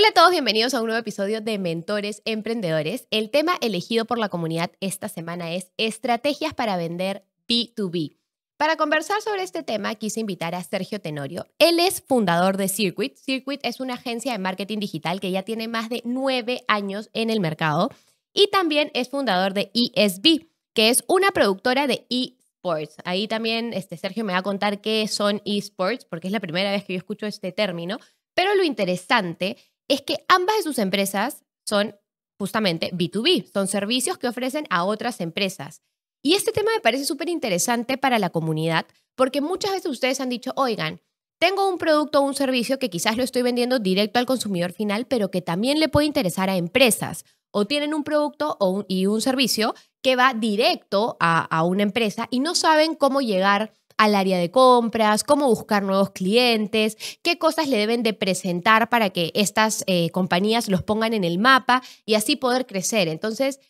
Hola a todos, bienvenidos a un nuevo episodio de Mentores Emprendedores. El tema elegido por la comunidad esta semana es estrategias para vender B2B. Para conversar sobre este tema, quise invitar a Sergio Tenorio. Él es fundador de Circuit. Circuit es una agencia de marketing digital que ya tiene más de nueve años en el mercado y también es fundador de ESB, que es una productora de eSports. Ahí también este, Sergio me va a contar qué son eSports, porque es la primera vez que yo escucho este término. Pero lo interesante es que ambas de sus empresas son justamente B2B, son servicios que ofrecen a otras empresas. Y este tema me parece súper interesante para la comunidad, porque muchas veces ustedes han dicho, oigan, tengo un producto o un servicio que quizás lo estoy vendiendo directo al consumidor final, pero que también le puede interesar a empresas. O tienen un producto o y un servicio que va directo a, a, una empresa y no saben cómo llegar al área de compras, cómo buscar nuevos clientes, qué cosas le deben de presentar para que estas eh, compañías los pongan en el mapa y así poder crecer. Entonces,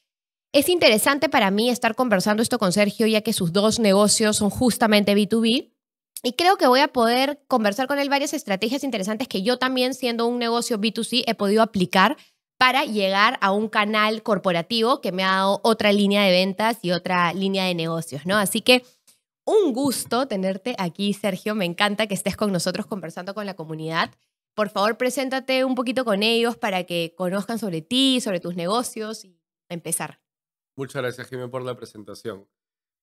es interesante para mí estar conversando esto con Sergio, ya que sus dos negocios son justamente B2B. Y creo que voy a poder conversar con él varias estrategias interesantes que yo también, siendo un negocio B2C, he podido aplicar para llegar a un canal corporativo que me ha dado otra línea de ventas y otra línea de negocios, ¿no? Así que un gusto tenerte aquí, Sergio. Me encanta que estés con nosotros conversando con la comunidad. Por favor, preséntate un poquito con ellos para que conozcan sobre ti, sobre tus negocios y empezar. Muchas gracias, Jiménez, por la presentación.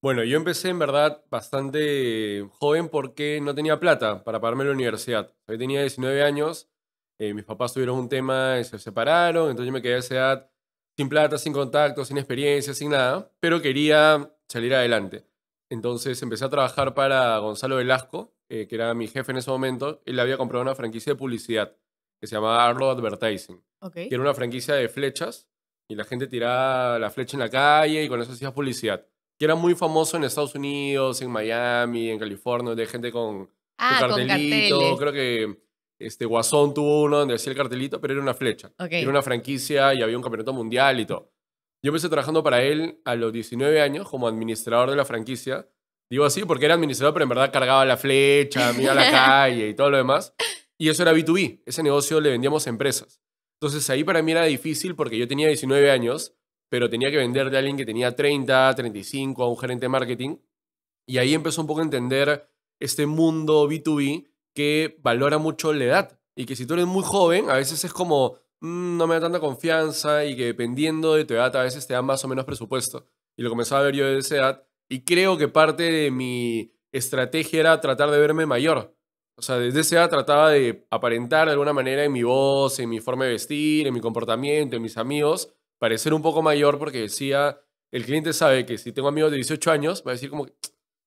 Bueno, yo empecé en verdad bastante joven porque no tenía plata para pagarme la universidad. Yo tenía 19 años, eh, mis papás tuvieron un tema y se separaron, entonces yo me quedé a esa edad sin plata, sin contacto, sin experiencia, sin nada, pero quería salir adelante. Entonces empecé a trabajar para Gonzalo Velasco, eh, que era mi jefe en ese momento. Él había comprado una franquicia de publicidad que se llamaba Arlo Advertising, era una franquicia de flechas y la gente tiraba la flecha en la calle y con eso hacía publicidad. Que era muy famoso en Estados Unidos, en Miami, en California, de gente con, ah, cartelito. Creo que este Guasón tuvo uno donde hacía el cartelito, pero era una flecha. Era una franquicia y había un campeonato mundial y todo. Yo empecé trabajando para él a los 19 años como administrador de la franquicia. Digo así porque era administrador, pero en verdad cargaba la flecha, miraba la calle y todo lo demás. Y eso era B2B. Ese negocio le vendíamos a empresas. Entonces ahí para mí era difícil porque yo tenía 19 años, pero tenía que vender de alguien que tenía 30, 35, a un gerente de marketing. Y ahí empezó un poco a entender este mundo B2B que valora mucho la edad. Y que si tú eres muy joven, a veces es como, Mm, no me da tanta confianza y que dependiendo de tu edad a veces te dan más o menos presupuesto. Y lo comenzaba a ver yo desde esa edad y creo que parte de mi estrategia era tratar de verme mayor. O sea, desde esa edad trataba de aparentar de alguna manera en mi voz, en mi forma de vestir, en mi comportamiento, en mis amigos, parecer un poco mayor porque decía, el cliente sabe que si tengo amigos de 18 años, va a decir como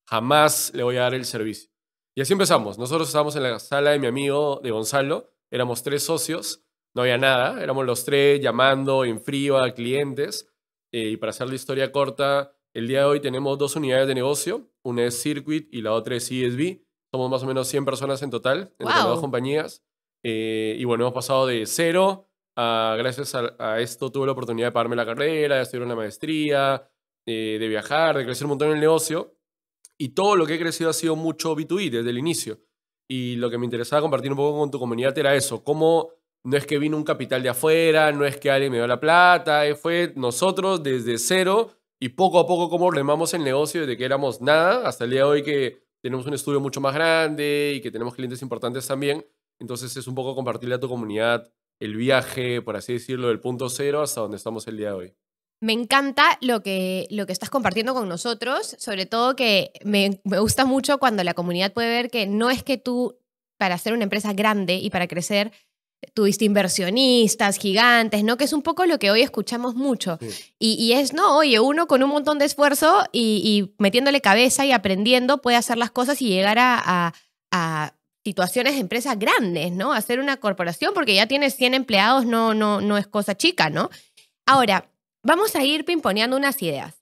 jamás le voy a dar el servicio. Y así empezamos. Nosotros estábamos en la sala de mi amigo, de Gonzalo, éramos tres socios no había nada, éramos los tres llamando en frío a clientes. Eh, y para hacer la historia corta, el día de hoy tenemos dos unidades de negocio, una es Circuit y la otra es ESB. Somos más o menos 100 personas en total, entre las dos compañías. Eh, y bueno, hemos pasado de cero a, gracias a, esto, tuve la oportunidad de pagarme la carrera, de estudiar una maestría, eh, de viajar, de crecer un montón en el negocio. Y todo lo que he crecido ha sido mucho B2B desde el inicio. Y lo que me interesaba compartir un poco con tu comunidad era eso, cómo no es que vino un capital de afuera, no es que alguien me dio la plata, eh, fue nosotros desde cero y poco a poco como remamos el negocio desde que éramos nada hasta el día de hoy que tenemos un estudio mucho más grande y que tenemos clientes importantes también. Entonces es un poco compartirle a tu comunidad el viaje, por así decirlo, del punto cero hasta donde estamos el día de hoy. Me encanta lo que, lo que estás compartiendo con nosotros, sobre todo que me, me, gusta mucho cuando la comunidad puede ver que no es que tú, para ser una empresa grande y para crecer, tuviste inversionistas gigantes, ¿no? Que es un poco lo que hoy escuchamos mucho. Y, es, no, oye, uno con un montón de esfuerzo y, metiéndole cabeza y aprendiendo puede hacer las cosas y llegar a, situaciones de empresas grandes, ¿no? Hacer una corporación porque ya tienes 100 empleados, no, no, no es cosa chica, ¿no? Ahora, vamos a ir pimponeando unas ideas.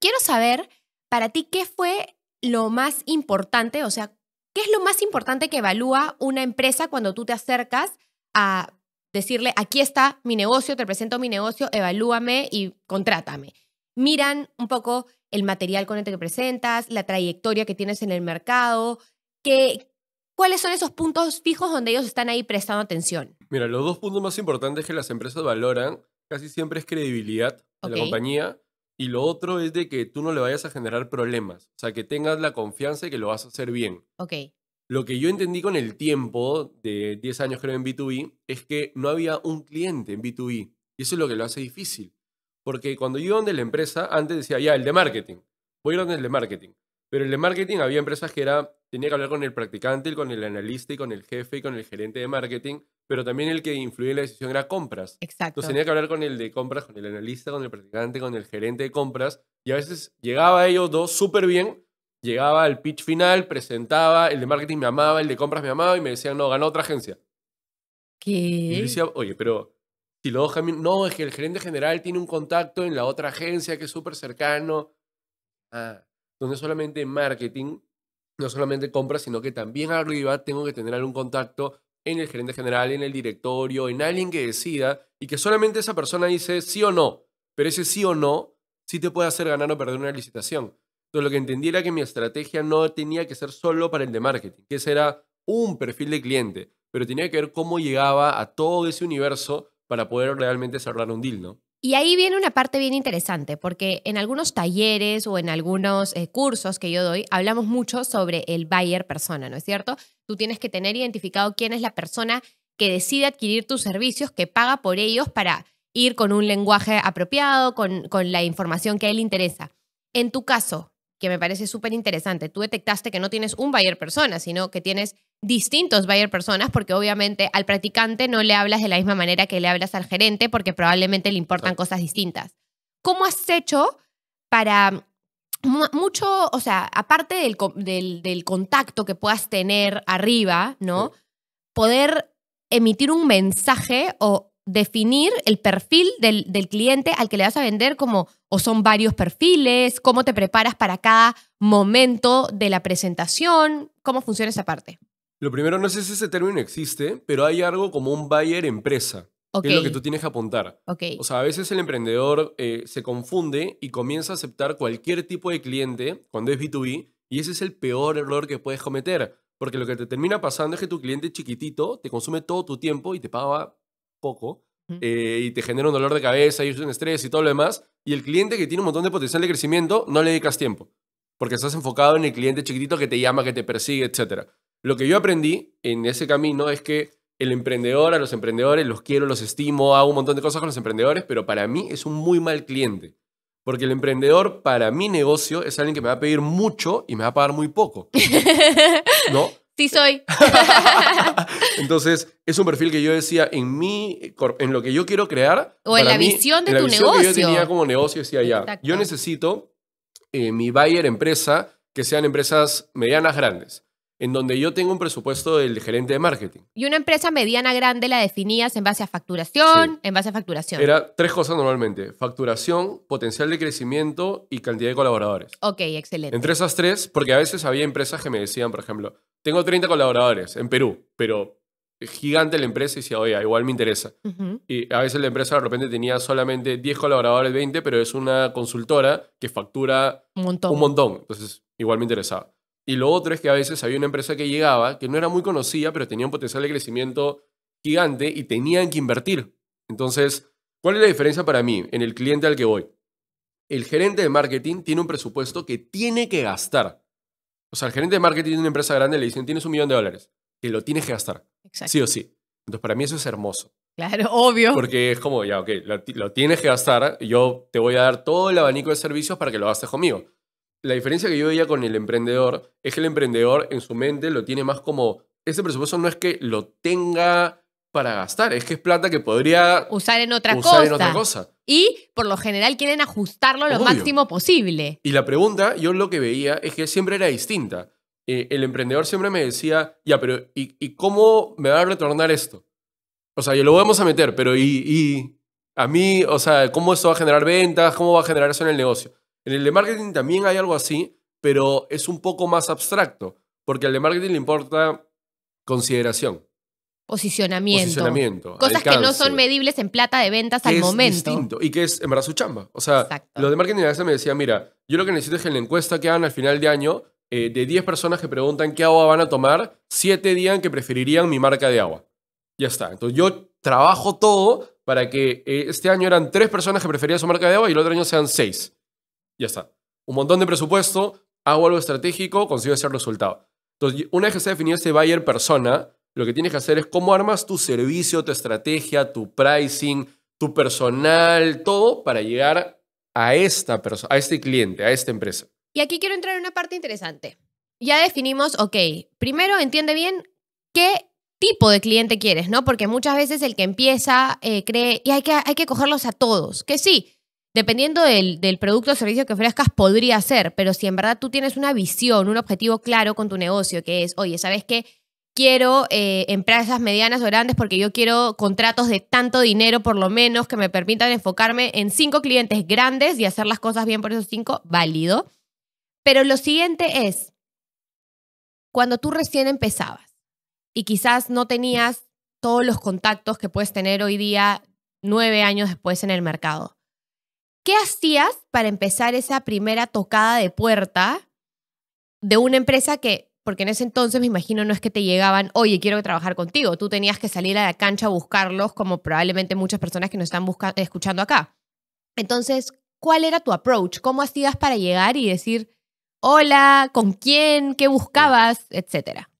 Quiero saber, para ti, ¿qué fue lo más importante? O sea, ¿qué es lo más importante que evalúa una empresa cuando tú te acercas a decirle, aquí está mi negocio, te presento mi negocio, evalúame y contrátame. Miran un poco el material con el que presentas, la trayectoria que tienes en el mercado, que, cuáles son esos puntos fijos donde ellos están ahí prestando atención. Mira, los dos puntos más importantes que las empresas valoran casi siempre es credibilidad a la compañía y lo otro es de que tú no le vayas a generar problemas, o sea, que tengas la confianza de que lo vas a hacer bien. Ok. Lo que yo entendí con el tiempo de 10 años creo en B2B es que no había un cliente en B2B. Y eso es lo que lo hace difícil. Porque cuando yo iba donde la empresa, antes decía, ya, el de marketing. Voy a ir donde el de marketing. Pero el de marketing había empresas que era, tenía que hablar con el practicante, con el analista y con el jefe y con el gerente de marketing, pero también el que influía en la decisión era compras. Exacto. Entonces tenía que hablar con el de compras, con el analista, con el practicante, con el gerente de compras. Y a veces llegaba a ellos dos súper bien, llegaba al pitch final, presentaba, el de marketing me amaba, el de compras me amaba y me decían, no, ganó otra agencia. ¿Qué? Y decía, oye, pero si lo no, es que el gerente general tiene un contacto en la otra agencia que es súper cercano. Ah, donde solamente marketing, no solamente compras, sino que también arriba tengo que tener algún contacto en el gerente general, en el directorio, en alguien que decida y que solamente esa persona dice sí o no, pero ese sí o no sí te puede hacer ganar o perder una licitación lo que entendí era que mi estrategia no tenía que ser solo para el de marketing, que ese era un perfil de cliente, pero tenía que ver cómo llegaba a todo ese universo para poder realmente cerrar un deal, ¿no? Y ahí viene una parte bien interesante, porque en algunos talleres o en algunos eh, cursos que yo doy, hablamos mucho sobre el buyer persona, ¿no es cierto? Tú tienes que tener identificado quién es la persona que decide adquirir tus servicios, que paga por ellos para ir con un lenguaje apropiado, con, con la información que a él interesa. En tu caso, que me parece súper interesante. Tú detectaste que no tienes un buyer persona, sino que tienes distintos buyer personas, porque obviamente al practicante no le hablas de la misma manera que le hablas al gerente, porque probablemente le importan cosas distintas. ¿Cómo has hecho para mm, mucho, o sea, aparte del, contacto que puedas tener arriba, ¿no? Poder emitir un mensaje o definir el perfil del, cliente al que le vas a vender, como o son varios perfiles, cómo te preparas para cada momento de la presentación, cómo funciona esa parte. Lo primero, no sé si ese término existe, pero hay algo como un buyer empresa, que es lo que tú tienes que apuntar. O sea, a veces el emprendedor eh, se confunde y comienza a aceptar cualquier tipo de cliente cuando es B2B, y ese es el peor error que puedes cometer, porque lo que te termina pasando es que tu cliente chiquitito te consume todo tu tiempo y te paga poco eh, y te genera un dolor de cabeza y un estrés y todo lo demás, y el cliente que tiene un montón de potencial de crecimiento no le dedicas tiempo, porque estás enfocado en el cliente chiquitito que te llama, que te persigue, etcétera. Lo que yo aprendí en ese camino es que el emprendedor, a los emprendedores, los quiero, los estimo, hago un montón de cosas con los emprendedores, pero para mí es un muy mal cliente. Porque el emprendedor para mi negocio es alguien que me va a pedir mucho y me va a pagar muy poco. ¿No? Sí soy. Entonces, es un perfil que yo decía en mí, en lo que yo quiero crear. O en la visión de tu negocio. yo tenía como negocio, decía ya, yo necesito eh, mi buyer empresa que sean empresas medianas grandes, en donde yo tengo un presupuesto del gerente de marketing. Y una empresa mediana grande la definías en base a facturación, en base a facturación. Era tres cosas normalmente, facturación, potencial de crecimiento y cantidad de colaboradores. Ok, excelente. Entre esas tres, porque a veces había empresas que me decían, por ejemplo, tengo 30 colaboradores en Perú, pero gigante la empresa y decía, oye, igual me interesa. Y a veces la empresa de repente tenía solamente 10 colaboradores, 20, pero es una consultora que factura un Un montón. Entonces, igual me interesaba. Y lo otro es que a veces había una empresa que llegaba, que no era muy conocida, pero tenía un potencial de crecimiento gigante y tenían que invertir. Entonces, ¿cuál es la diferencia para mí en el cliente al que voy? El gerente de marketing tiene un presupuesto que tiene que gastar. O sea, el gerente de marketing de una empresa grande le dicen, tienes un millón de dólares, que lo tienes que gastar. Sí o sí. Entonces, para mí eso es hermoso. Claro, obvio. Porque es como, ya, ok, lo, lo tienes que gastar, yo te voy a dar todo el abanico de servicios para que lo gastes conmigo. La diferencia que yo veía con el emprendedor es que el emprendedor en su mente lo tiene más como, ese presupuesto no es que lo tenga para gastar. Es que es plata que podría usar en otra, cosa. Y por lo general quieren ajustarlo lo máximo posible. Y la pregunta, yo lo que veía es que siempre era distinta. Eh, el emprendedor siempre me decía, ya, pero ¿y, cómo me va a retornar esto? O sea, yo lo vamos a meter, pero ¿y, ¿y a mí, o sea, cómo eso va a generar ventas? ¿Cómo va a generar eso en el negocio? En el de marketing también hay algo así, pero es un poco más abstracto, porque al de marketing le importa consideración. Posicionamiento. Cosas que no son medibles en plata de ventas al es momento. y que es en su chamba. O sea, los de marketing a veces me decían, mira, yo lo que necesito es que en la encuesta que hagan al final de año, eh, de 10 personas que preguntan qué agua van a tomar, 7 días que preferirían mi marca de agua. Ya está. Entonces yo trabajo todo para que eh, este año eran 3 personas que preferían su marca de agua y el otro año sean 6. Ya está. Un montón de presupuesto, hago algo estratégico, consigo ese resultado. Entonces, una vez que se ha definido este buyer persona, lo que tienes que hacer es cómo armas tu servicio, tu estrategia, tu pricing, tu personal, todo para llegar a esta persona, a este cliente, a esta empresa. Y aquí quiero entrar en una parte interesante. Ya definimos, ok, primero entiende bien qué tipo de cliente quieres, ¿no? Porque muchas veces el que empieza eh, cree, y hay que, hay que cogerlos a todos, que sí, dependiendo del, del producto o servicio que ofrezcas, podría ser, pero si en verdad tú tienes una visión, un objetivo claro con tu negocio, que es, oye, ¿sabes qué? quiero eh, empresas medianas o grandes porque yo quiero contratos de tanto dinero por lo menos que me permitan enfocarme en cinco clientes grandes y hacer las cosas bien por esos cinco, válido. Pero lo siguiente es, cuando tú recién empezabas y quizás no tenías todos los contactos que puedes tener hoy día nueve años después en el mercado, ¿qué hacías para empezar esa primera tocada de puerta de una empresa que porque en ese entonces me imagino no es que te llegaban, oye, quiero trabajar contigo, tú tenías que salir a la cancha a buscarlos, como probablemente muchas personas que nos están escuchando acá. Entonces, ¿cuál era tu approach? ¿Cómo hacías para llegar y decir, hola, con quién, qué buscabas, etcétera?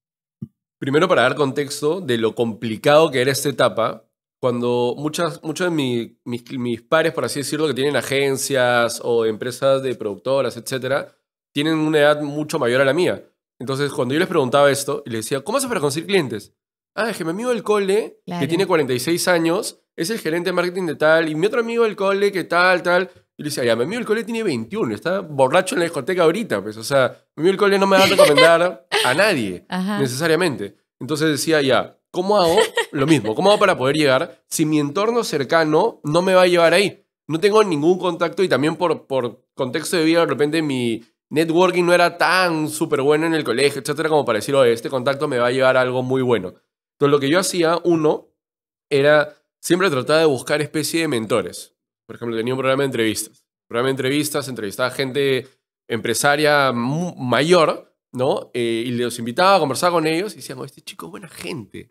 Primero, para dar contexto de lo complicado que era esta etapa, cuando muchas, muchos de mis, mis pares, por así decirlo, que tienen agencias o empresas de productoras, etcétera, tienen una edad mucho mayor a la mía. Entonces, cuando yo les preguntaba esto, y les decía, ¿cómo haces para conseguir clientes? Ah, es mi amigo del cole, que tiene 46 años, es el gerente de marketing de tal, y mi otro amigo del cole, que tal, tal. Y le decía, ya, mi amigo del cole tiene 21, está borracho en la discoteca ahorita, pues, o sea, mi amigo del cole no me va a recomendar a nadie, necesariamente. Entonces decía, ya, ¿cómo hago? Lo mismo, ¿cómo hago para poder llegar si mi entorno cercano no me va a llevar ahí? No tengo ningún contacto y también por, por contexto de vida, de repente mi, networking no era tan súper bueno en el colegio, etcétera, como para decir, este contacto me va a llevar a algo muy bueno. Entonces, lo que yo hacía, uno, era siempre tratar de buscar especie de mentores. Por ejemplo, tenía un programa de entrevistas. Programa de entrevistas, entrevistaba gente empresaria mayor, ¿no? Eh, y los invitaba a conversar con ellos y decían, este chico es buena gente.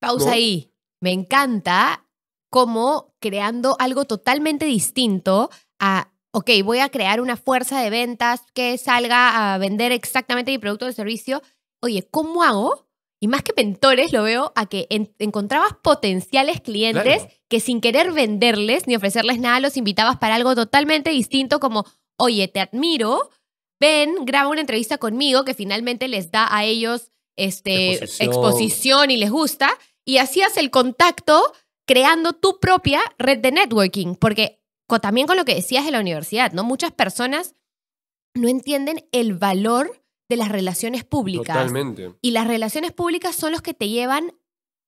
Pausa ahí. Me encanta como creando algo totalmente distinto a ok, voy a crear una fuerza de ventas que salga a vender exactamente mi producto o servicio. Oye, ¿cómo hago? Y más que mentores, lo veo a que encontrabas potenciales clientes que sin querer venderles ni ofrecerles nada, los invitabas para algo totalmente distinto como, oye, te admiro, ven, graba una entrevista conmigo que finalmente les da a ellos este, exposición. y les gusta. Y hacías el contacto creando tu propia red de networking, porque también con lo que decías de la universidad, ¿no? Muchas personas no entienden el valor de las relaciones públicas. Totalmente. Y las relaciones públicas son los que te llevan,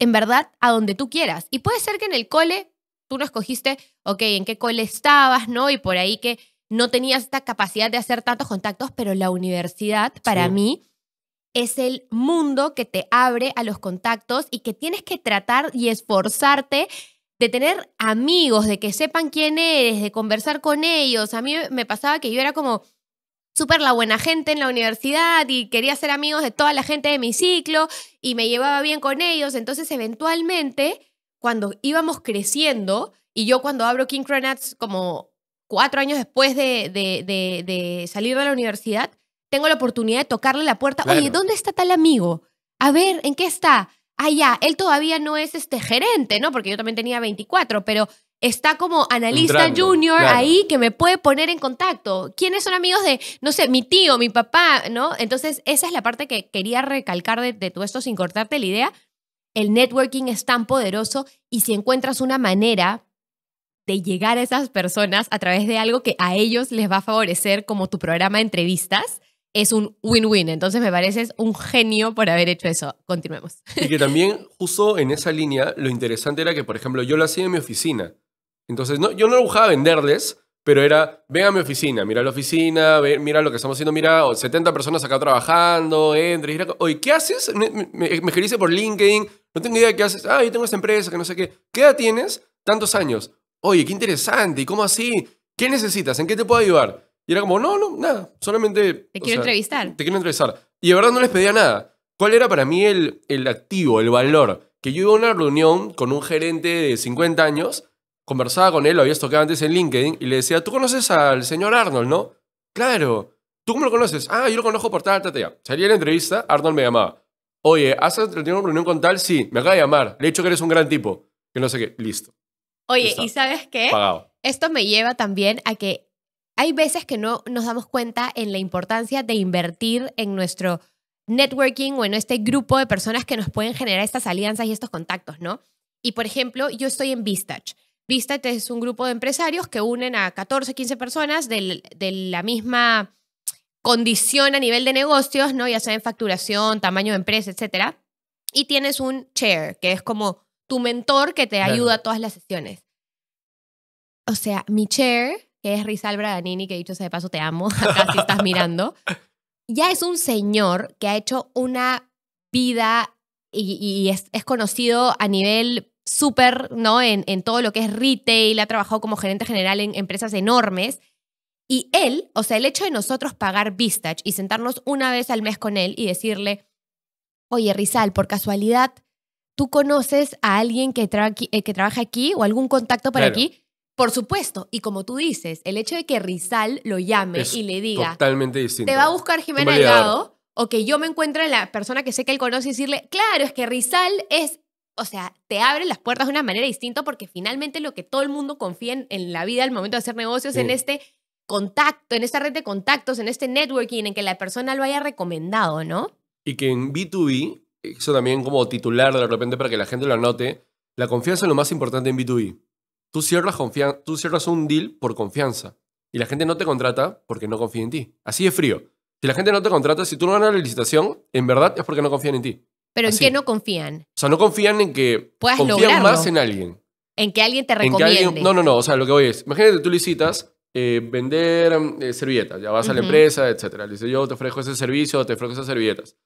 en verdad, a donde tú quieras. Y puede ser que en el cole tú no escogiste, ok, en qué cole estabas, ¿no? Y por ahí que no tenías esta capacidad de hacer tantos contactos, pero la universidad, para mí, es el mundo que te abre a los contactos y que tienes que tratar y esforzarte de tener amigos, de que sepan quién eres, de conversar con ellos. A mí me pasaba que yo era como súper la buena gente en la universidad y quería ser amigos de toda la gente de mi ciclo y me llevaba bien con ellos. Entonces, eventualmente, cuando íbamos creciendo, y yo cuando abro King Cronuts como cuatro años después de, de, de, salir de la universidad, tengo la oportunidad de tocarle la puerta. Oye, ¿dónde está tal amigo? A ver, ¿en qué está? ah, ya, él todavía no es este gerente, ¿no? Porque yo también tenía 24, pero está como analista junior ahí que me puede poner en contacto. ¿Quiénes son amigos de, no sé, mi tío, mi papá, ¿no? Entonces, esa es la parte que quería recalcar de, de todo esto sin cortarte la idea. El networking es tan poderoso y si encuentras una manera de llegar a esas personas a través de algo que a ellos les va a favorecer, como tu programa de entrevistas, es un win-win. Entonces me pareces un genio por haber hecho eso. Continuemos. Y que también justo en esa línea lo interesante era que, por ejemplo, yo lo hacía en mi oficina. Entonces no, yo no lo buscaba venderles, pero era, ven a mi oficina, mira la oficina, mira lo que estamos haciendo, mira, 70 personas acá trabajando, entra, mira, oye, ¿qué haces? Me, me, por LinkedIn, no tengo idea de qué haces. Ah, yo tengo esta empresa, que no sé qué. ¿Qué edad tienes? Tantos años. Oye, qué interesante, ¿y cómo así? ¿Qué necesitas? ¿En qué te puedo ayudar? Y era como, no, no, nada, solamente... Te quiero entrevistar. Te quiero entrevistar. Y de verdad no les pedía nada. ¿Cuál era para mí el, activo, el valor? Que yo iba a una reunión con un gerente de 50 años, conversaba con él, lo habías tocado antes en LinkedIn, y le decía, tú conoces al señor Arnold, ¿no? Claro. ¿Tú cómo lo conoces? Ah, yo lo conozco por tal, tal, tal. Salía la entrevista, Arnold me llamaba. Oye, ¿has tenido una reunión con tal? Sí, me acaba de llamar. Le he dicho que eres un gran tipo. Que no sé qué. Listo. Oye, ¿y sabes qué? Esto me lleva también a que hay veces que no nos damos cuenta en la importancia de invertir en nuestro networking o en este grupo de personas que nos pueden generar estas alianzas y estos contactos, ¿no? Y por ejemplo, yo estoy en Vistach. Vistach es un grupo de empresarios que unen a 14, 15 personas de la misma condición a nivel de negocios, ¿no? Ya sea en facturación, tamaño de empresa, etc. Y tienes un chair, que es como tu mentor que te ayuda a todas las sesiones. O sea, mi chair es Rizal Bradanini, que dicho sea de paso, te amo, acá si estás mirando. Ya es un señor que ha hecho una vida y, es, conocido a nivel súper, ¿no? En, todo lo que es retail, ha trabajado como gerente general en empresas enormes. Y él, o sea, el hecho de nosotros pagar Vistage y sentarnos una vez al mes con él y decirle, oye, Rizal, por casualidad, ¿tú conoces a alguien que, eh, que trabaja aquí o algún contacto para aquí? Por supuesto, y como tú dices, el hecho de que Rizal lo llame y le diga, totalmente te va a buscar Jimena lado o que yo me encuentre la persona que sé que él conoce y decirle, claro, es que Rizal es, o sea, te abre las puertas de una manera distinta porque finalmente lo que todo el mundo confía en, la vida al momento de hacer negocios, en este contacto, en esta red de contactos, en este networking, en que la persona lo haya recomendado, ¿no? Y que en B2B, eso también como titular de repente para que la gente lo anote, la confianza es lo más importante en B2B. Tú cierras, tú cierras un deal por confianza y la gente no te contrata porque no confía en ti. Así es frío. Si la gente no te contrata, si tú no ganas la licitación, en verdad es porque no confían en ti. ¿Pero en qué no confían? O sea, no confían en que Puedas confían más en alguien. En que alguien te recomiende. no, no, no. O sea, lo que voy es, imagínate tú licitas eh, vender eh, servilletas. Ya vas a la empresa, etcétera. Le dice, yo te ofrezco ese servicio, te ofrezco esas servilletas.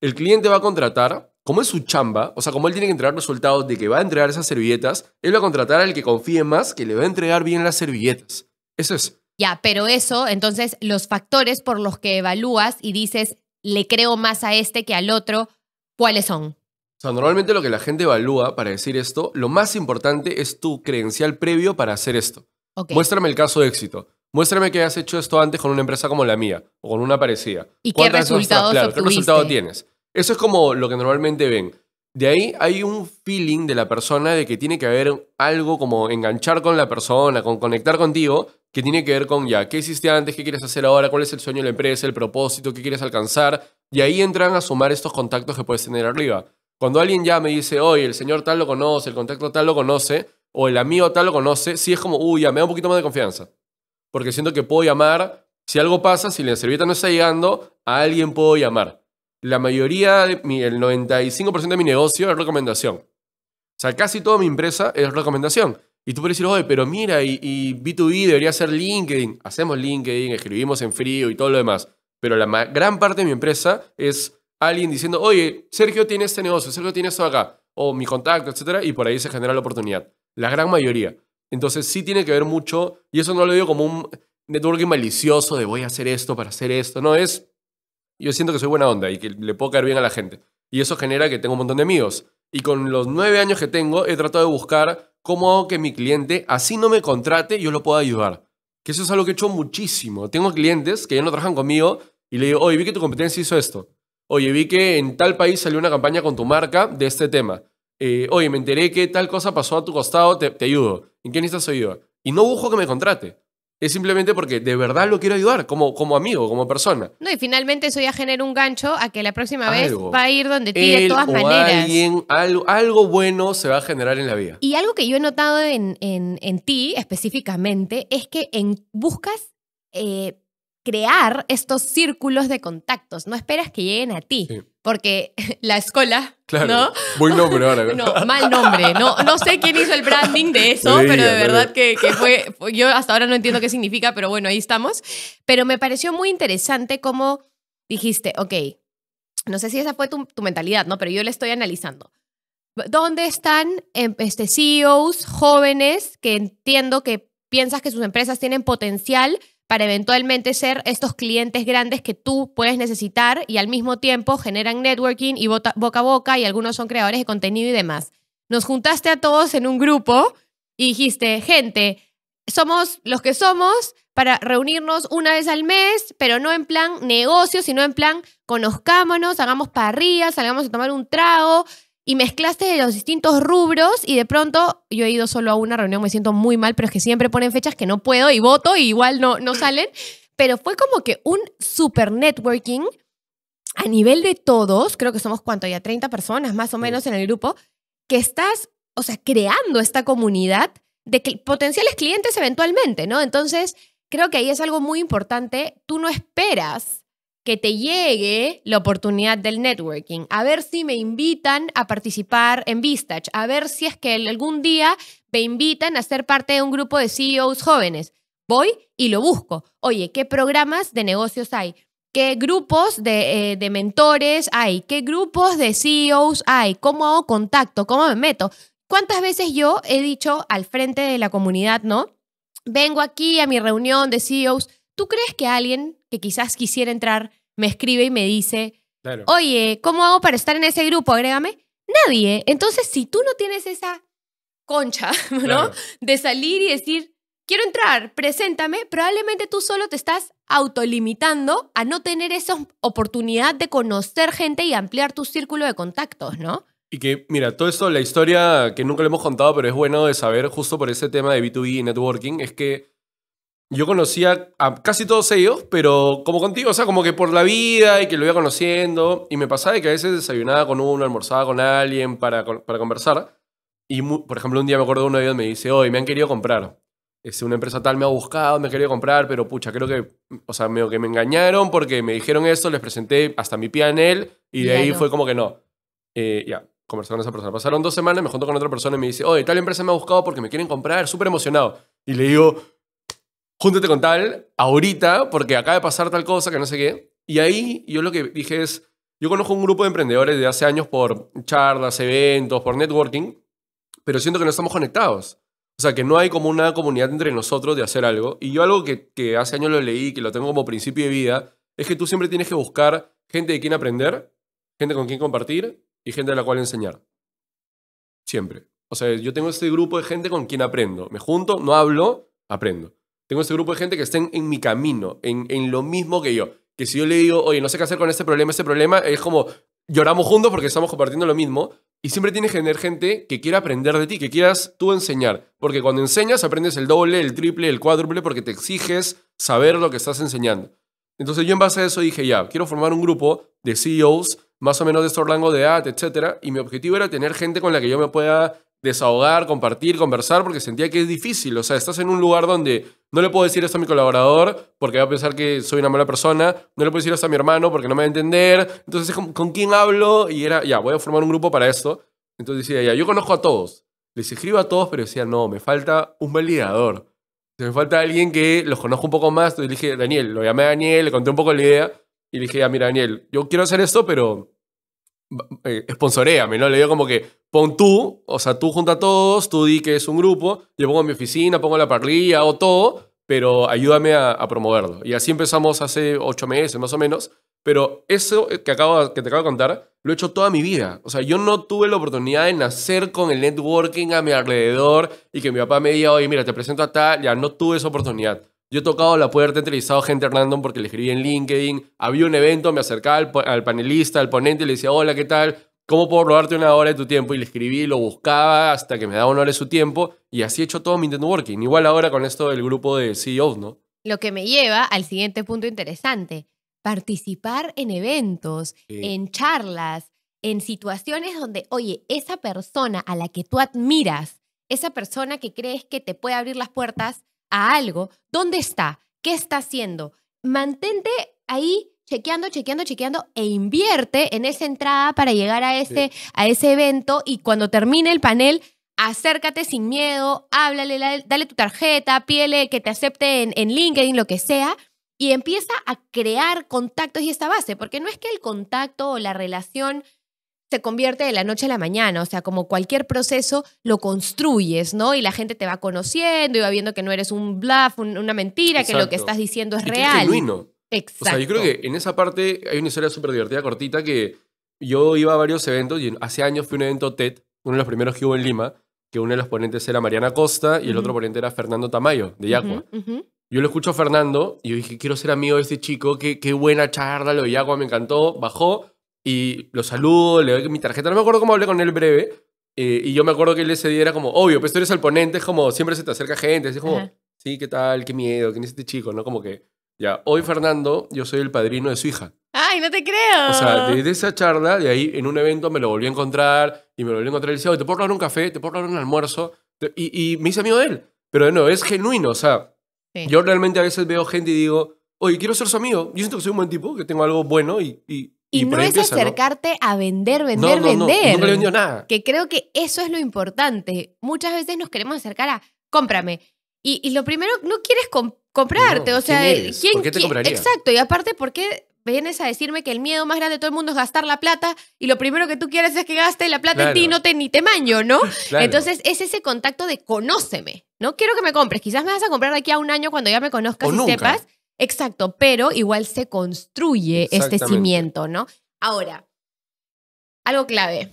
El cliente va a contratar como es su chamba, o sea, como él tiene que entregar resultados de que va a entregar esas servilletas, él va a contratar al que confíe más que le va a entregar bien las servilletas. Eso es. Ya, pero eso, entonces, los factores por los que evalúas y dices, le creo más a este que al otro, ¿cuáles son? O sea, normalmente lo que la gente evalúa para decir esto, lo más importante es tu credencial previo para hacer esto. Muéstrame el caso de éxito. Muéstrame que has hecho esto antes con una empresa como la mía o con una parecida. ¿Y qué resultados, ¿qué resultado tienes? Eso es como lo que normalmente ven. De ahí hay un feeling de la persona de que tiene que haber algo como enganchar con la persona, con conectar contigo, que tiene que ver con ya, ¿qué hiciste antes? ¿Qué quieres hacer ahora? ¿Cuál es el sueño de la empresa? ¿El propósito? ¿Qué quieres alcanzar? Y ahí entran a sumar estos contactos que puedes tener arriba. Cuando alguien ya me dice, oye, el señor tal lo conoce, el contacto tal lo conoce, o el amigo tal lo conoce, sí es como, uy, ya me da un poquito más de confianza. Porque siento que puedo llamar, si algo pasa, si la servilleta no está llegando, a alguien puedo llamar la mayoría, de el 95% de mi negocio es recomendación. O sea, casi toda mi empresa es recomendación. Y tú puedes decir, oye, pero mira, y, y B2B debería ser LinkedIn. Hacemos LinkedIn, escribimos en frío y todo lo demás. Pero la gran parte de mi empresa es alguien diciendo, oye, Sergio tiene este negocio, Sergio tiene esto acá, o mi contacto, etcétera, y por ahí se genera la oportunidad. La gran mayoría. Entonces sí tiene que ver mucho, y eso no lo digo como un networking malicioso de voy a hacer esto para hacer esto, no, es yo siento que soy buena onda y que le puedo caer bien a la gente. Y eso genera que tengo un montón de amigos. Y con los nueve años que tengo, he tratado de buscar cómo hago que mi cliente, así no me contrate, yo lo pueda ayudar. Que eso es algo que he hecho muchísimo. Tengo clientes que ya no trabajan conmigo y le digo, oye, vi que tu competencia hizo esto. Oye, vi que en tal país salió una campaña con tu marca de este tema. Eh, oye, me enteré que tal cosa pasó a tu costado, te, te ayudo. ¿En qué necesitas ayuda? Y no busco que me contrate es simplemente porque de verdad lo quiero ayudar, como, como amigo, como persona. No, y finalmente eso ya genera un gancho a que la próxima vez va a ir donde ti de todas maneras. Alguien, algo, bueno se va a generar en la vida. Y algo que yo he notado en, ti específicamente es que en, buscas eh, crear estos círculos de contactos. No esperas que lleguen a ti. Porque la escuela, claro, ¿no? nombre ahora. No, mal nombre. No, no sé quién hizo el branding de eso, pero de verdad que, que, fue... Yo hasta ahora no entiendo qué significa, pero bueno, ahí estamos. Pero me pareció muy interesante cómo dijiste, ok, no sé si esa fue tu, tu mentalidad, ¿no? Pero yo la estoy analizando. ¿Dónde están em, este, CEOs jóvenes que entiendo que piensas que sus empresas tienen potencial, para eventualmente ser estos clientes grandes que tú puedes necesitar y al mismo tiempo generan networking y boca a boca y algunos son creadores de contenido y demás. Nos juntaste a todos en un grupo y dijiste, gente, somos los que somos para reunirnos una vez al mes, pero no en plan negocio, sino en plan conozcámonos, hagamos parrillas, salgamos a tomar un trago, y mezclaste los distintos rubros y de pronto yo he ido solo a una reunión, me siento muy mal, pero es que siempre ponen fechas que no puedo y voto y igual no, no salen. Pero fue como que un super networking a nivel de todos, creo que somos cuánto ya, 30 personas más o menos en el grupo, que estás, o sea, creando esta comunidad de potenciales clientes eventualmente, ¿no? Entonces, creo que ahí es algo muy importante, tú no esperas que te llegue la oportunidad del networking, a ver si me invitan a participar en Vistach, a ver si es que algún día me invitan a ser parte de un grupo de CEOs jóvenes. Voy y lo busco. Oye, ¿qué programas de negocios hay? ¿Qué grupos de, eh, de mentores hay? ¿Qué grupos de CEOs hay? ¿Cómo hago contacto? ¿Cómo me meto? ¿Cuántas veces yo he dicho al frente de la comunidad, no? Vengo aquí a mi reunión de CEOs ¿Tú crees que alguien que quizás quisiera entrar me escribe y me dice, oye, ¿cómo hago para estar en ese grupo? Agrégame. Nadie. ¿eh? Entonces, si tú no tienes esa concha, ¿no? De salir y decir, quiero entrar, preséntame, probablemente tú solo te estás autolimitando a no tener esa oportunidad de conocer gente y ampliar tu círculo de contactos, ¿no? Y que, mira, todo esto, la historia que nunca le hemos contado, pero es bueno de saber justo por ese tema de B2B y networking, es que yo conocía a casi todos ellos, pero como contigo, o sea, como que por la vida y que lo iba conociendo. Y me pasaba de que a veces desayunaba con uno, almorzaba con alguien para, conversar. Y, por ejemplo, un día me acuerdo de uno de ellos me dice, hoy me han querido comprar. Es una empresa tal me ha buscado, me ha querido comprar, pero pucha, creo que, o sea, medio que me engañaron porque me dijeron esto, les presenté hasta mi en él y de ahí fue como que no. Eh, ya, conversaron esa persona. Pasaron dos semanas, me junto con otra persona y me dice, oye, tal empresa me ha buscado porque me quieren comprar, súper emocionado. Y le digo, júntate con tal ahorita porque acaba de pasar tal cosa que no sé qué. Y ahí yo lo que dije es, yo conozco un grupo de emprendedores de hace años por charlas, eventos, por networking, pero siento que no estamos conectados. O sea, que no hay como una comunidad entre nosotros de hacer algo. Y yo algo que, que hace años lo leí, que lo tengo como principio de vida, es que tú siempre tienes que buscar gente de quien aprender, gente con quien compartir y gente a la cual enseñar. Siempre. O sea, yo tengo este grupo de gente con quien aprendo. Me junto, no hablo, aprendo. Tengo este grupo de gente que estén en mi camino, en, lo mismo que yo. Que si yo le digo, oye, no sé qué hacer con este problema, este problema, es como lloramos juntos porque estamos compartiendo lo mismo. Y siempre tienes que tener gente que quiera aprender de ti, que quieras tú enseñar. Porque cuando enseñas, aprendes el doble, el triple, el cuádruple, porque te exiges saber lo que estás enseñando. Entonces yo en base a eso dije, ya, quiero formar un grupo de CEOs, más o menos de este rango de edad, etc. Y mi objetivo era tener gente con la que yo me pueda desahogar, compartir, conversar, porque sentía que es difícil. O sea, estás en un lugar donde no le puedo decir esto a mi colaborador porque va a pensar que soy una mala persona, no le puedo decir esto a mi hermano porque no me va a entender. Entonces, ¿con, quién hablo? Y era, ya, voy a formar un grupo para esto. Entonces decía, ya, yo conozco a todos. Les escribo a todos, pero decía, no, me falta un validador. Me falta alguien que los conozca un poco más. Entonces dije, Daniel, lo llamé a Daniel, le conté un poco la idea y dije, ya, ah, mira, Daniel, yo quiero hacer esto, pero eh, ¿no? Le digo como que pon tú, o sea, tú junta a todos, tú di que es un grupo, yo pongo mi oficina, pongo la parrilla, o todo, pero ayúdame a, promoverlo. Y así empezamos hace ocho meses más o menos, pero eso que, acabo, que te acabo de contar, lo he hecho toda mi vida. O sea, yo no tuve la oportunidad de nacer con el networking a mi alrededor y que mi papá me diga, oye, mira, te presento a tal, ya no tuve esa oportunidad. Yo he tocado la puerta, he entrevistado gente random porque le escribí en LinkedIn. Había un evento, me acercaba al, panelista, al ponente, y le decía, hola, ¿qué tal? ¿Cómo puedo robarte una hora de tu tiempo? Y le escribí, lo buscaba hasta que me daba una hora de su tiempo. Y así he hecho todo mi networking. Igual ahora con esto del grupo de CEOs, ¿no? Lo que me lleva al siguiente punto interesante. Participar en eventos, en charlas, en situaciones donde, oye, esa persona a la que tú admiras, esa persona que crees que te puede abrir las puertas, a algo, ¿dónde está? ¿Qué está haciendo? Mantente ahí chequeando, chequeando, chequeando e invierte en esa entrada para llegar a ese, a ese evento y cuando termine el panel, acércate sin miedo, háblale, dale tu tarjeta, pídele que te acepte en, en LinkedIn, lo que sea, y empieza a crear contactos y esta base, porque no es que el contacto o la relación se convierte de la noche a la mañana, o sea, como cualquier proceso lo construyes, ¿no? Y la gente te va conociendo y va viendo que no eres un bluff, una mentira, que lo que estás diciendo es real. es Exacto. O sea, yo creo que en esa parte hay una historia súper divertida, cortita, que yo iba a varios eventos y hace años fui a un evento TED, uno de los primeros que hubo en Lima, que uno de los ponentes era Mariana Costa y el otro ponente era Fernando Tamayo, de Yacua. Yo lo escucho a Fernando y yo dije, quiero ser amigo de este chico, qué, buena charla, lo de Yacua me encantó, bajó y lo saludo, le doy mi tarjeta. No me acuerdo cómo hablé con él breve. Eh, y yo me acuerdo que él ese día como, obvio, pues tú eres el ponente, es como, siempre se te acerca gente. Es como, sí, ¿qué tal? ¿Qué miedo? ¿Quién es este chico? ¿No? Como que, ya, hoy Fernando, yo soy el padrino de su hija. ¡Ay, no te creo! O sea, desde esa charla, de ahí en un evento me lo volví a encontrar y me lo volví a encontrar y decía, oye, te puedo un café, te puedo un almuerzo. Y, y me hice amigo de él. Pero no es genuino, o sea, yo realmente a veces veo gente y digo, oye, quiero ser su amigo. Yo siento que soy un buen tipo, que tengo algo bueno y y, no es acercarte a vender, vender, no, no, vender. vendió nada. Que creo que eso es lo importante. Muchas veces nos queremos acercar a cómprame. Y, lo primero, no quieres comprarte. o sea, ¿quién, eh, ¿quién ¿Por qué te compraría? Exacto. Y aparte, ¿por qué vienes a decirme que el miedo más grande de todo el mundo es gastar la plata y lo primero que tú quieres es que gaste la plata en ti y no te, ni te maño, ¿no? Entonces es ese contacto de conóceme, ¿no? Quiero que me compres, quizás me vas a comprar aquí a un año cuando ya me conozcas o y nunca. sepas. Exacto, pero igual se construye este cimiento, ¿no? Ahora, algo clave,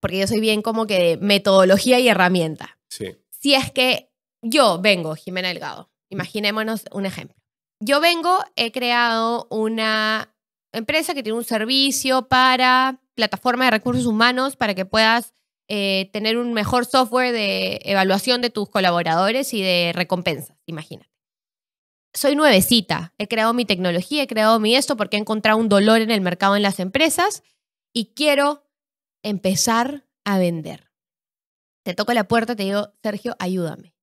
porque yo soy bien como que de metodología y herramienta. Sí. Si es que yo vengo, Jimena Delgado, imaginémonos un ejemplo. Yo vengo, he creado una empresa que tiene un servicio para plataforma de recursos humanos para que puedas eh, tener un mejor software de evaluación de tus colaboradores y de recompensas, imagínate soy nuevecita, he creado mi tecnología, he creado mi esto porque he encontrado un dolor en el mercado en las empresas y quiero empezar a vender. Te toco la puerta te digo, Sergio, ayúdame.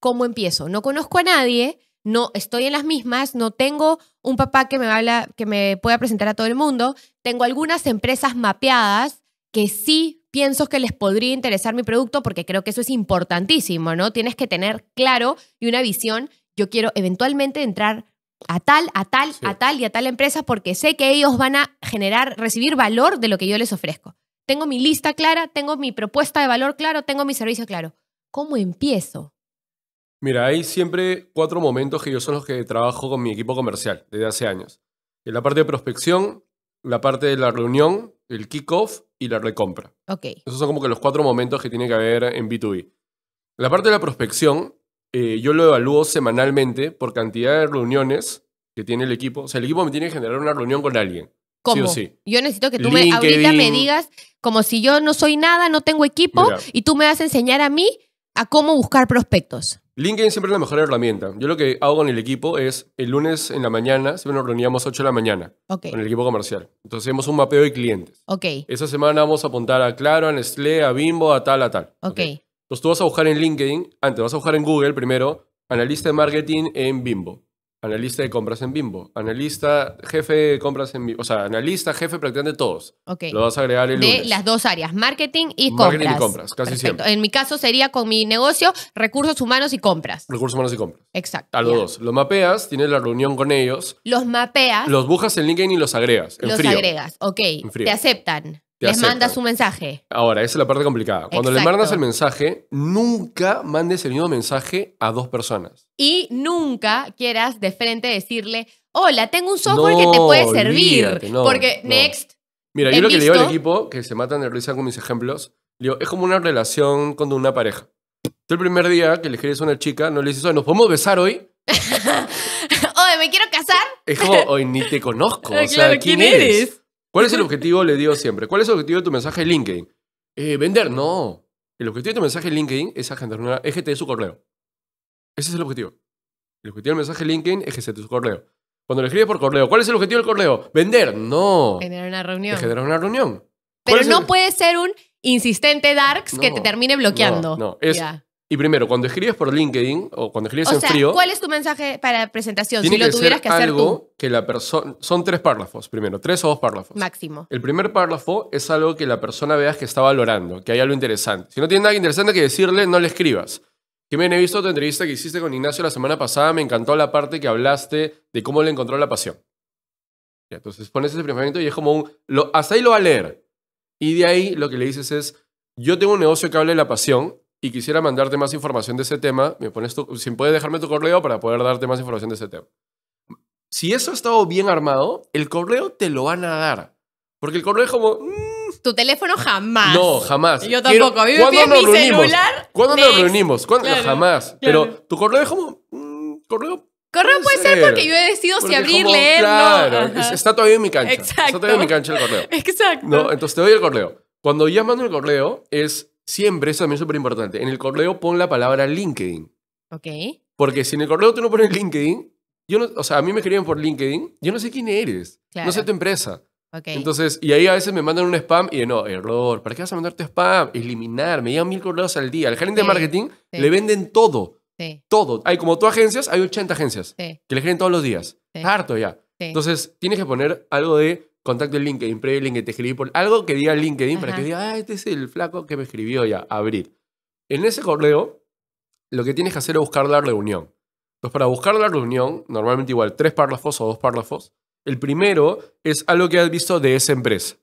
¿Cómo empiezo? No conozco a nadie, no estoy en las mismas, no tengo un papá que me habla, que me pueda presentar a todo el mundo, tengo algunas empresas mapeadas que sí pienso que les podría interesar mi producto porque creo que eso es importantísimo, ¿no? Tienes que tener claro y una visión yo quiero eventualmente entrar a tal, a tal, a tal y a tal empresa porque sé que ellos van a generar, recibir valor de lo que yo les ofrezco. Tengo mi lista clara, tengo mi propuesta de valor claro, tengo mi servicio claro. ¿Cómo empiezo? Mira, hay siempre cuatro momentos que yo son los que trabajo con mi equipo comercial desde hace años. En la parte de prospección, la parte de la reunión, el kickoff y la recompra. Ok. Esos son como que los cuatro momentos que tiene que haber en B2B. La parte de la prospección eh, yo lo evalúo semanalmente por cantidad de reuniones que tiene el equipo. O sea, el equipo me tiene que generar una reunión con alguien. ¿Cómo? Yo necesito que tú me, ahorita me digas, como si yo no soy nada, no tengo equipo, y tú me vas a enseñar a mí a cómo buscar prospectos. LinkedIn siempre es la mejor herramienta. Yo lo que hago con el equipo es el lunes en la mañana, siempre nos reuníamos 8 de la mañana con el equipo comercial. Entonces hacemos un mapeo de clientes. Esa semana vamos a apuntar a Claro, a Nestlé, a Bimbo, a tal, a tal. Ok. okay. Entonces tú vas a buscar en LinkedIn, antes ah, vas a buscar en Google primero, analista de marketing en Bimbo, analista de compras en Bimbo, analista, jefe de compras en Bimbo, o sea, analista, jefe, prácticamente todos. Lo vas a agregar el lunes. De las dos áreas, marketing y compras. Marketing y compras, casi siempre. En mi caso sería con mi negocio, recursos humanos y compras. Recursos humanos y compras. Exacto. A los dos. Los mapeas, tienes la reunión con ellos. Los mapeas. Los buscas en LinkedIn y los agregas. los agregas, ok. Te aceptan les mandas un mensaje. Ahora, esa es la parte complicada. Cuando le mandas el mensaje, nunca mandes el mismo mensaje a dos personas. Y nunca quieras de frente decirle, hola, tengo un software que te puede servir. porque next. Mira, yo lo que le digo al equipo, que se matan de risa con mis ejemplos, es como una relación con una pareja. el primer día que le escribes a una chica, no le dices, ¿nos podemos besar hoy? Oye, ¿me quiero casar? Es como, hoy ni te conozco. o sea, ¿quién, eres? ¿Cuál es el objetivo? Le digo siempre. ¿Cuál es el objetivo de tu mensaje en LinkedIn? Eh, vender, no. El objetivo de tu mensaje en LinkedIn es agendar una EGT de su correo. Ese es el objetivo. El objetivo del mensaje LinkedIn es que de su correo. Cuando le escribes por correo, ¿cuál es el objetivo del correo? Vender, no. Generar una reunión. generar una reunión. Pero no puede ser un insistente darks que te termine bloqueando. No, es y primero, cuando escribes por LinkedIn o cuando escribes en frío. ¿Cuál es tu mensaje para presentación? si lo tuvieras que hacer algo que la persona. Son tres párrafos, primero, tres o dos párrafos. Máximo. El primer párrafo es algo que la persona veas que está valorando, que hay algo interesante. Si no tiene nada interesante que decirle, no le escribas. Que me he visto tu entrevista que hiciste con Ignacio la semana pasada, me encantó la parte que hablaste de cómo le encontró la pasión. entonces pones ese pensamiento y es como un. Lo, hasta ahí lo va a leer. Y de ahí lo que le dices es: Yo tengo un negocio que habla de la pasión y quisiera mandarte más información de ese tema, me pones tu, si puedes dejarme tu correo para poder darte más información de ese tema. Si eso ha estado bien armado, el correo te lo van a dar. Porque el correo es como... Mm". tu teléfono jamás. No, jamás. Yo tampoco. ¿Cuándo nos mi reunimos? ¿Cuándo nos reunimos? jamás. Pero tu correo es como... Mm, correo Correo puede ser, porque yo he decidido si abrir, leer. Claro, está todavía en mi cancha. Exacto. Está todavía en mi cancha el correo. Exacto. ¿No? Entonces te doy el correo. Cuando ya mando el correo, es Siempre, eso también es súper importante. En el correo pon la palabra LinkedIn. Ok. Porque si en el correo tú no pones LinkedIn, yo no, o sea, a mí me escriben por LinkedIn, yo no sé quién eres, no sé tu empresa. Okay. Entonces, y ahí a veces me mandan un spam y no, error, ¿para qué vas a mandarte spam? Eliminar, me llegan mil correos al día. Al gerente de marketing le venden todo. Sí. Todo. Hay como tú agencias, hay 80 agencias que le creen todos los días. Harto ya. Entonces, tienes que poner algo de contacto el LinkedIn, previo LinkedIn, te escribí por algo que diga LinkedIn para que diga, ah, este es el flaco que me escribió ya, abrir. En ese correo, lo que tienes que hacer es buscar la reunión. Entonces, para buscar la reunión, normalmente igual tres párrafos o dos párrafos. El primero es algo que has visto de esa empresa.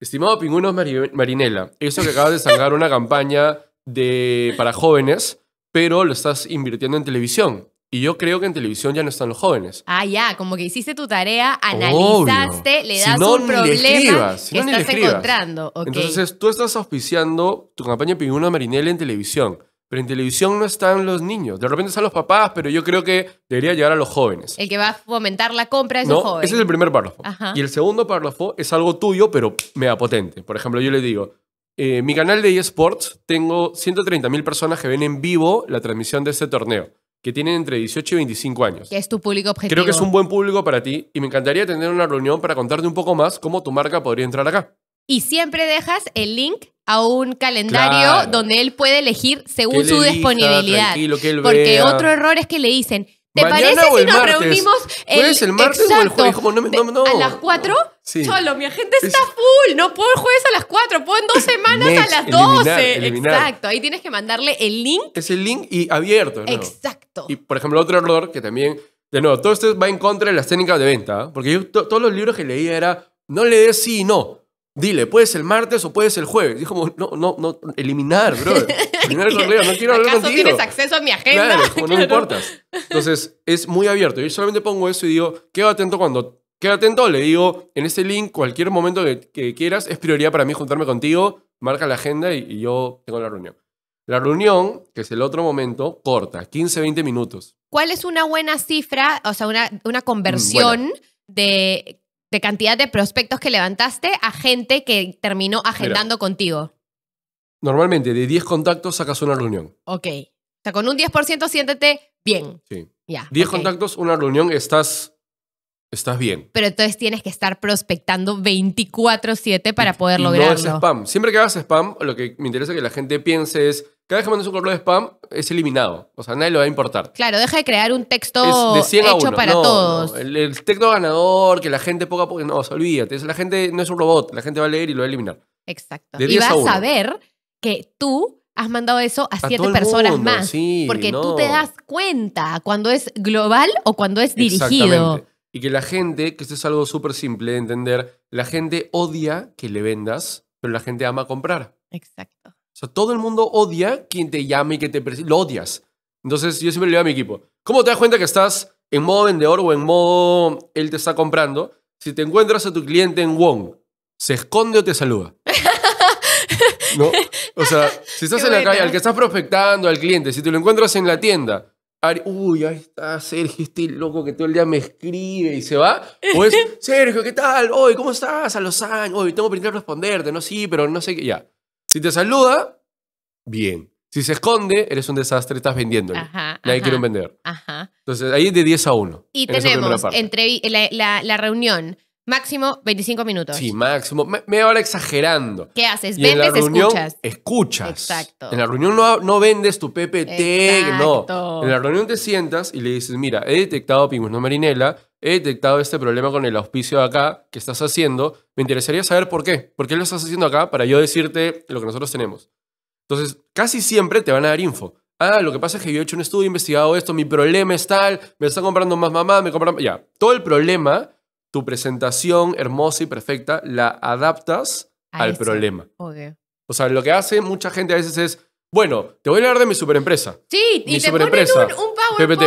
Estimado Pingunos Marinela, eso que acabas de sacar una campaña de, para jóvenes, pero lo estás invirtiendo en televisión. Y yo creo que en televisión ya no están los jóvenes. Ah, ya, como que hiciste tu tarea, analizaste, le das un problema estás encontrando. Entonces, tú estás auspiciando tu campaña una Marinela en televisión. Pero en televisión no están los niños. De repente están los papás, pero yo creo que debería llegar a los jóvenes. El que va a fomentar la compra es no, un joven. Ese es el primer párrafo. Y el segundo párrafo es algo tuyo, pero mega potente. Por ejemplo, yo le digo, eh, mi canal de eSports tengo 130.000 personas que ven en vivo la transmisión de este torneo que tienen entre 18 y 25 años. Que es tu público objetivo. Creo que es un buen público para ti y me encantaría tener una reunión para contarte un poco más cómo tu marca podría entrar acá. Y siempre dejas el link a un calendario donde él puede elegir según su disponibilidad. Porque otro error es que le dicen, ¿Te parece o nos martes? reunimos el, ¿Jueves el martes o el jueves? ¿A las 4? Sí. Cholo, mi agente está full. No puedo el jueves a las 4, puedo en dos semanas a las 12. Exacto, ahí tienes que mandarle el link. Es el link y abierto. ¿no? Exacto. Y por ejemplo, otro error que también, de nuevo, todo esto va en contra de las técnicas de venta. ¿eh? Porque yo, todos los libros que leía era, no le des sí y no. Dile, puedes el martes o puedes el jueves. Dijo no, no, no, eliminar, bro. Eliminar el correo, no quiero hablar ¿Acaso contigo. tienes acceso a mi agenda? Claro, no importas. Entonces, es muy abierto. Yo solamente pongo eso y digo, quedo atento cuando... Quedo atento, le digo, en ese link, cualquier momento que, quieras, es prioridad para mí juntarme contigo, marca la agenda y, yo tengo la reunión. La reunión, que es el otro momento, corta, 15, 20 minutos. ¿Cuál es una buena cifra, o sea, una, conversión mm, de de cantidad de prospectos que levantaste a gente que terminó agendando contigo? Normalmente de 10 contactos sacas una reunión. Ok. O sea, con un 10% siéntete bien. Sí. Ya. 10 contactos, una reunión, estás, estás bien. Pero entonces tienes que estar prospectando 24/7 para poder lograrlo. No es spam. Siempre que hagas spam, lo que me interesa que la gente piense es, cada vez que mandas un correo de spam es eliminado. O sea, nadie lo va a importar. Claro, deja de crear un texto hecho para todos. El, texto ganador, que la gente poco a poco. No, olvídate. La gente no es un robot. La gente va a leer y lo va a eliminar. Exacto. y vas a, saber que tú has mandado eso a, a siete personas más. porque tú te das cuenta cuando es global o cuando es dirigido. Y que la gente, que esto es algo súper simple de entender, la gente odia que le vendas, pero la gente ama comprar. Exacto. O sea, todo el mundo odia quien te llame y que te lo odias. Entonces, yo siempre le digo a mi equipo, ¿cómo te das cuenta que estás en modo vendedor o en modo él te está comprando? Si te encuentras a tu cliente en Wong, ¿se esconde o te saluda? ¿No? O sea, si estás en la calle, al que estás prospectando, al cliente, si te lo encuentras en la tienda, uy, ahí está Sergio, este loco que todo el día me escribe y se va. Pues, Sergio, ¿qué tal? Hoy, ¿cómo estás? A los años, hoy tengo que responderte, no, sí, pero no sé qué, ya. Si te saluda, bien. Si se esconde, eres un desastre, estás vendiéndole. Ajá, Nadie quiere vender. Ajá. Entonces, ahí es de 10 a 1. Y tenemos entre la, reunión Máximo 25 minutos. Sí, máximo. Me, voy ahora exagerando. ¿Qué haces? ¿Vendes? En la escuchas. Escuchas. Exacto. En la reunión no, vendes tu PPT, no. En la reunión te sientas y le dices, mira, he detectado pingüino no Marinela, he detectado este problema con el auspicio de acá que estás haciendo. Me interesaría saber por qué. ¿Por qué lo estás haciendo acá? Para yo decirte lo que nosotros tenemos. Entonces, casi siempre te van a dar info. Ah, lo que pasa es que yo he hecho un estudio, he investigado esto, mi problema es tal, me están comprando más mamá, me compran... Ya, todo el problema tu presentación hermosa y perfecta la adaptas al problema. O sea, lo que hace mucha gente a veces es, bueno, te voy a hablar de mi superempresa. Sí, mi y te ponen un, PowerPoint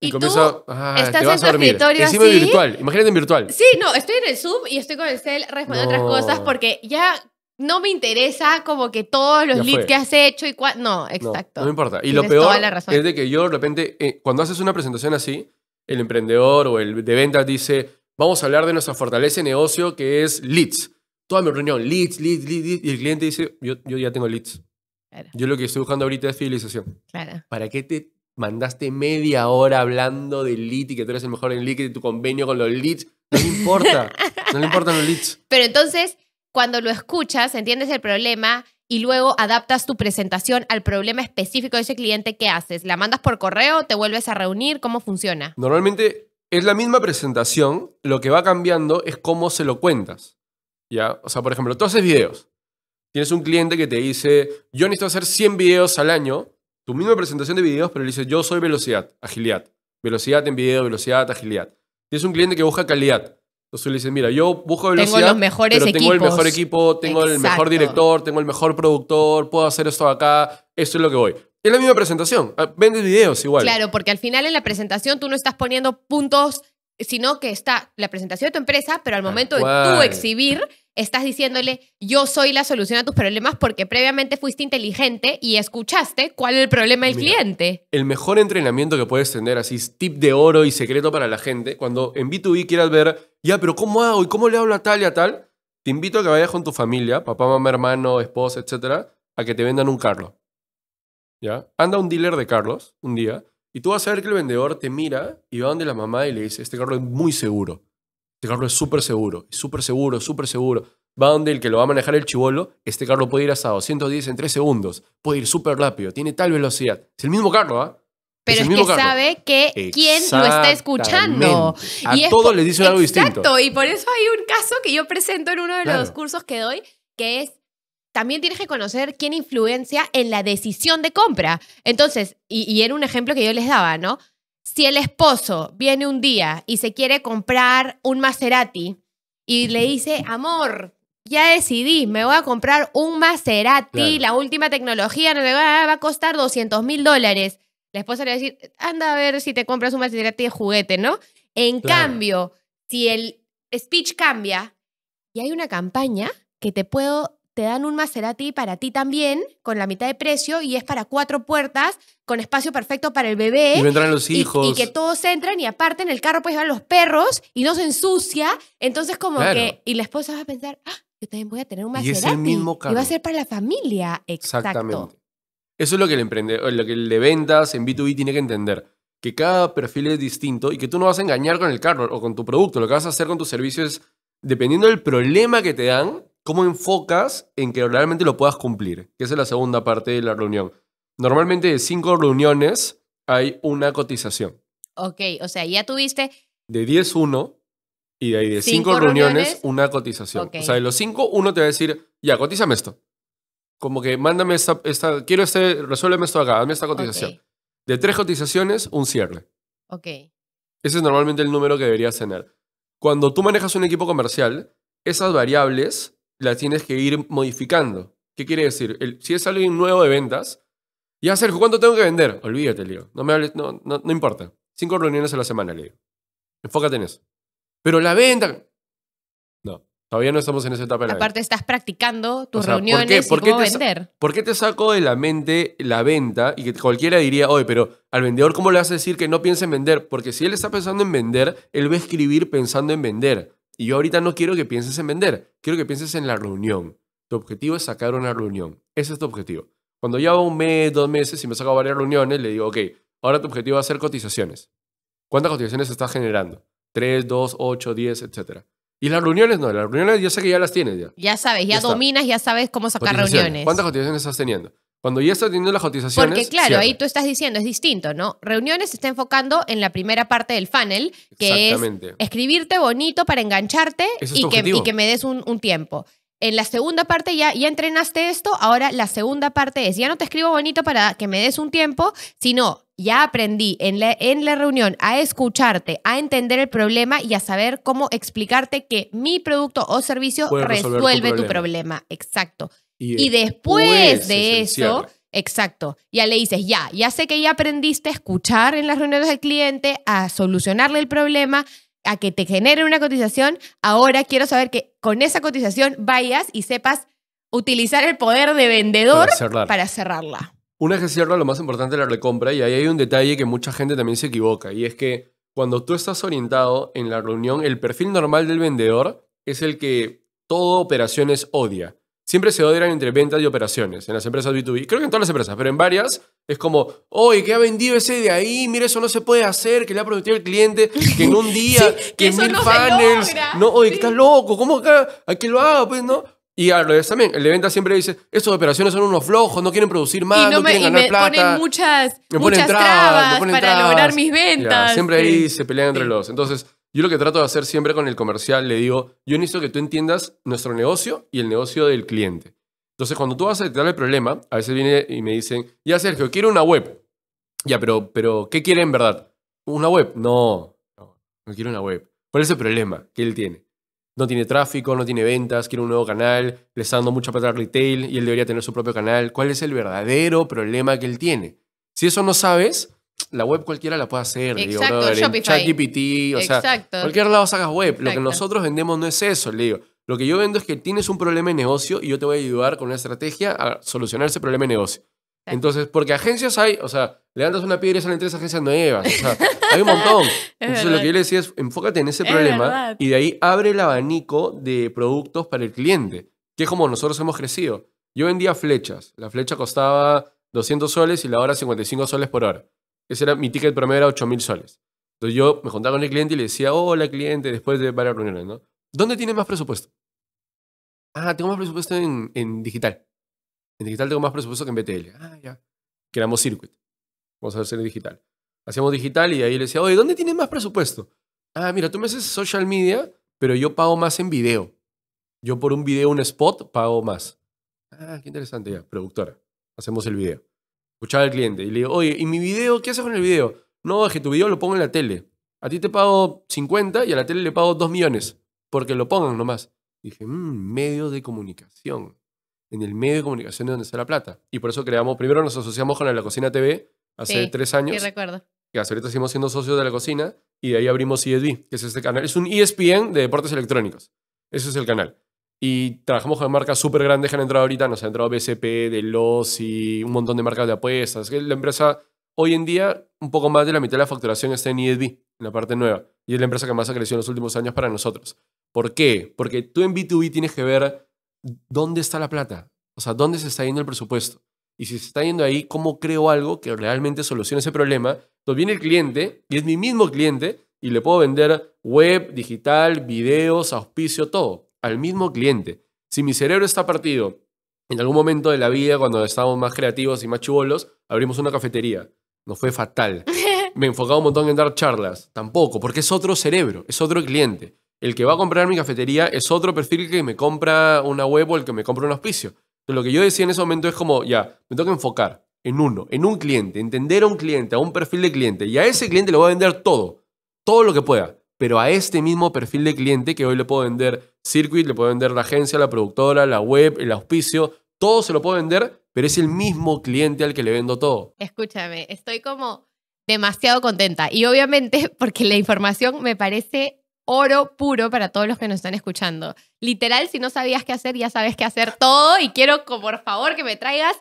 Y, tú ah, estás te vas en tu a escritorio Encima virtual, imagínate en virtual. Sí, no, estoy en el Zoom y estoy con el cel respondiendo otras cosas porque ya no me interesa como que todos los leads que has hecho y cuál. No, exacto. No, me importa. Y lo peor es de que yo de repente, eh, cuando haces una presentación así, el emprendedor o el de ventas dice, vamos a hablar de nuestra fortaleza de negocio que es leads. Toda mi reunión, leads, leads, leads, y el cliente dice, yo, yo ya tengo leads. Yo lo que estoy buscando ahorita es fidelización. Claro. ¿Para qué te mandaste media hora hablando de lead y que tú eres el mejor en lead y tu convenio con los leads? No le importa, no le importan los leads. Pero entonces, cuando lo escuchas, entiendes el problema y luego adaptas tu presentación al problema específico de ese cliente, ¿qué haces? ¿La mandas por correo? ¿Te vuelves a reunir? ¿Cómo funciona? Normalmente es la misma presentación, lo que va cambiando es cómo se lo cuentas. ¿ya? O sea, por ejemplo, tú haces videos. Tienes un cliente que te dice, yo necesito hacer 100 videos al año, tu misma presentación de videos, pero le dices, yo soy velocidad, agilidad. Velocidad en video, velocidad, agilidad. Tienes un cliente que busca calidad. Entonces le dices, mira, yo busco velocidad. Tengo mejores Tengo el mejor equipo, tengo el mejor director, tengo el mejor productor, puedo hacer esto acá, esto es lo que voy. Es la misma presentación. Ah, vendes videos igual. Claro, porque al final en la presentación tú no estás poniendo puntos, sino que está la presentación de tu empresa, pero al momento de tú exhibir, estás diciéndole, yo soy la solución a tus problemas porque previamente fuiste inteligente y escuchaste cuál es el problema del cliente. El mejor entrenamiento que puedes tener, así, es tip de oro y secreto para la gente, cuando en B2B quieras ver, ya, pero ¿cómo hago y cómo le hablo a tal y a tal? Te invito a que vayas con tu familia, papá, mamá, hermano, esposa, etcétera, a que te vendan un carro. Anda un dealer de carros un día y tú vas a ver que el vendedor te mira y va donde la mamá y le dice, este carro es muy seguro. Este carro es súper seguro, súper seguro, súper seguro. Va donde el que lo va a manejar el chivolo, este carro puede ir hasta 210 en 3 segundos, puede ir súper rápido, tiene tal velocidad. Es el mismo carro, ¿ah? Pero es, que sabe que quién lo está escuchando. A y todo todos les dice algo distinto. Exacto, y por eso hay un caso que yo presento en uno de los cursos que doy, que es también tienes que conocer quién influencia en la decisión de compra. Entonces, y, y, era un ejemplo que yo les daba, ¿no? Si el esposo viene un día y se quiere comprar un Maserati y le dice, amor, ya decidí, me voy a comprar un Maserati, la última tecnología, no va, a costar 200 mil dólares. La esposa le va a decir, anda a ver si te compras un Maserati de juguete, ¿no? En cambio, si el speech cambia y hay una campaña que te puedo te dan un Maserati para ti también, con la mitad de precio, y es para cuatro puertas, con espacio perfecto para el bebé. Y entran los hijos. Y, que todos entran, y aparte en el carro pues van los perros, y no se ensucia. Entonces como que, y la esposa va a pensar, ¡Ah, yo también voy a tener un Maserati. Y es el mismo carro. va a ser para la familia. Exactamente. Eso es lo que el emprendedor, eh, lo que el de ventas en B2B tiene que entender. Que cada perfil es distinto y que tú no vas a engañar con el carro o con tu producto. Lo que vas a hacer con tus servicios es, dependiendo del problema que te dan, cómo enfocas en que realmente lo puedas cumplir, que esa es la segunda parte de la reunión. Normalmente de cinco reuniones hay una cotización. Ok, o sea, ya tuviste... De 10, uno, y de ahí de cinco, reuniones, una cotización. O sea, de los cinco, uno te va a decir, ya, cotízame esto. Como que mándame esta, quiero este, resuélveme esto acá, dame esta cotización. De tres cotizaciones, un cierre. Ok. Ese es normalmente el número que deberías tener. Cuando tú manejas un equipo comercial, esas variables la tienes que ir modificando. ¿Qué quiere decir? El, si es alguien nuevo de ventas, ya Sergio, ¿cuánto tengo que vender? Olvídate, Leo. No me hables, no, no, no importa. Cinco reuniones a la semana, Leo. Enfócate en eso. Pero la venta. No, todavía no estamos en esa etapa. Aparte, estás practicando tus reuniones ¿por qué, vender. ¿Por qué te saco de la mente la venta y que cualquiera diría, oye, pero al vendedor, ¿cómo le vas decir que no piense en vender? Porque si él está pensando en vender, él va a escribir pensando en vender. Y yo ahorita no quiero que pienses en vender, quiero que pienses en la reunión. Tu objetivo es sacar una reunión. Ese es tu objetivo. Cuando ya un mes, dos meses y me saco varias reuniones, le digo, ok, ahora tu objetivo va a ser cotizaciones. ¿Cuántas cotizaciones estás generando? Tres, dos, ocho, diez, etcétera. Y las reuniones no, las reuniones yo sé que ya las tienes ya. sabes, ya, dominas, ya sabes cómo sacar reuniones. ¿Cuántas cotizaciones estás teniendo? Cuando ya estás teniendo las cotizaciones. Porque claro, ahí tú estás diciendo, es distinto, ¿no? Reuniones se está enfocando en la primera parte del funnel, que es escribirte bonito para engancharte y, que, me des un, tiempo. En la segunda parte ya, ya entrenaste esto, ahora la segunda parte es, ya no te escribo bonito para que me des un tiempo, sino ya aprendí en la, en la reunión a escucharte, a entender el problema y a saber cómo explicarte que mi producto o servicio resuelve tu problema. Exacto. Y, después de eso, exacto, ya le dices, ya, ya sé que ya aprendiste a escuchar en las reuniones del cliente, a solucionarle el problema, a que te genere una cotización, ahora quiero saber que con esa cotización vayas y sepas utilizar el poder de vendedor para, cerrarla. Una vez que cierra, lo más importante es la recompra y ahí hay un detalle que mucha gente también se equivoca y es que cuando tú estás orientado en la reunión, el perfil normal del vendedor es el que toda operaciones odia siempre se odian entre ventas y operaciones en las empresas B2B. Creo que en todas las empresas, pero en varias es como, oye, ¿qué ha vendido ese de ahí? Mira, eso no se puede hacer, que le ha prometido al cliente, que en un día, que, en mil no No, oye, estás loco, ¿cómo acá? ¿A quién lo haga, Pues no. Y también, el de venta siempre dice, estos operaciones son unos flojos, no quieren producir más, no, me, quieren ganar y me Ponen muchas, muchas trabas, me ponen para lograr mis ventas. siempre ahí se pelean entre los. Entonces, yo lo que trato de hacer siempre con el comercial, le digo, yo necesito que tú entiendas nuestro negocio y el negocio del cliente. Entonces, cuando tú vas a detectar el problema, a veces viene y me dicen, ya Sergio, quiero una web. Ya, pero, pero ¿qué quiere en verdad? ¿Una web? No, no, quiero una web. ¿Cuál es el problema que él tiene? No tiene tráfico, no tiene ventas, quiere un nuevo canal, le está dando mucha plata al retail y él debería tener su propio canal. ¿Cuál es el verdadero problema que él tiene? Si eso no sabes, la web cualquiera la puede hacer. digo, ChatGPT, o sea, cualquier lado sacas web. Lo que nosotros vendemos no es eso, le digo. Lo que yo vendo es que tienes un problema de negocio y yo te voy a ayudar con una estrategia a solucionar ese problema de negocio. Entonces, porque agencias hay, o sea, le levantas una piedra y salen tres agencias nuevas. O sea, hay un montón. Entonces, lo que yo le decía es, enfócate en ese problema y de ahí abre el abanico de productos para el cliente, que es como nosotros hemos crecido. Yo vendía flechas. La flecha costaba 200 soles y la hora 55 soles por hora. Ese era mi ticket primero era 8 mil soles. Entonces yo me juntaba con el cliente y le decía, hola cliente, después de varias reuniones, ¿no? ¿Dónde tiene más presupuesto? Ah, tengo más presupuesto en, digital. En digital tengo más presupuesto que en BTL. Ah, ya. Creamos Circuit. Vamos a hacer digital. Hacíamos digital y ahí le decía, oye, ¿dónde tienes más presupuesto? Ah, mira, tú me haces social media, pero yo pago más en video. Yo por un video, un spot, pago más. Ah, qué interesante, ya, productora. Hacemos el video. Escuchaba al cliente y le digo, oye, ¿y mi video? ¿Qué haces con el video? No, es tu video lo pongo en la tele. A ti te pago 50 y a la tele le pago 2 millones, porque lo pongan nomás. dije, mmm, medio de comunicación. En el medio de comunicación es donde está la plata. Y por eso creamos, primero nos asociamos con La Cocina TV hace tres años. Sí, recuerdo. Que hasta ahorita seguimos siendo socios de La Cocina y de ahí abrimos ESB, que es este canal. Es un ESPN de deportes electrónicos. Ese es el canal. Y trabajamos con marcas súper grandes que han entrado ahorita, nos ha entrado BCP, Delos y un montón de marcas de apuestas. La empresa, hoy en día, un poco más de la mitad de la facturación está en ESB, en la parte nueva. Y es la empresa que más ha crecido en los últimos años para nosotros. ¿Por qué? Porque tú en B2B tienes que ver dónde está la plata. O sea, dónde se está yendo el presupuesto. Y si se está yendo ahí, ¿cómo creo algo que realmente solucione ese problema? Entonces viene el cliente, y es mi mismo cliente, y le puedo vender web, digital, videos, auspicio, todo al mismo cliente. Si mi cerebro está partido, en algún momento de la vida, cuando estábamos más creativos y más chubolos, abrimos una cafetería. Nos fue fatal. Me enfocaba un montón en dar charlas. Tampoco, porque es otro cerebro, es otro cliente. El que va a comprar mi cafetería es otro perfil que me compra una web o el que me compra un auspicio. lo que yo decía en ese momento es como, ya, me tengo que enfocar en uno, en un cliente, entender a un cliente, a un perfil de cliente. Y a ese cliente le voy a vender todo, todo lo que pueda pero a este mismo perfil de cliente que hoy le puedo vender Circuit, le puedo vender la agencia, la productora, la web, el auspicio, todo se lo puedo vender, pero es el mismo cliente al que le vendo todo. Escúchame, estoy como demasiado contenta y obviamente porque la información me parece oro puro para todos los que nos están escuchando. Literal, si no sabías qué hacer, ya sabes qué hacer todo y quiero, por favor, que me traigas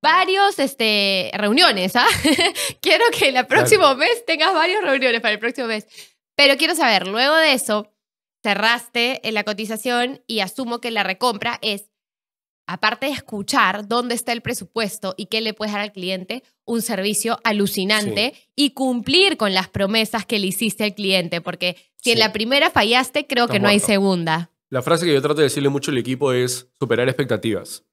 varios este, reuniones. ¿ah? quiero que el próximo mes tengas varias reuniones para el próximo mes. Pero quiero saber, luego de eso, cerraste la cotización y asumo que la recompra es, aparte de escuchar dónde está el presupuesto y qué le puedes dar al cliente, un servicio alucinante y cumplir con las promesas que le hiciste al cliente, porque si en la primera fallaste, creo que no hay segunda. La frase que yo trato de decirle mucho al equipo es superar expectativas.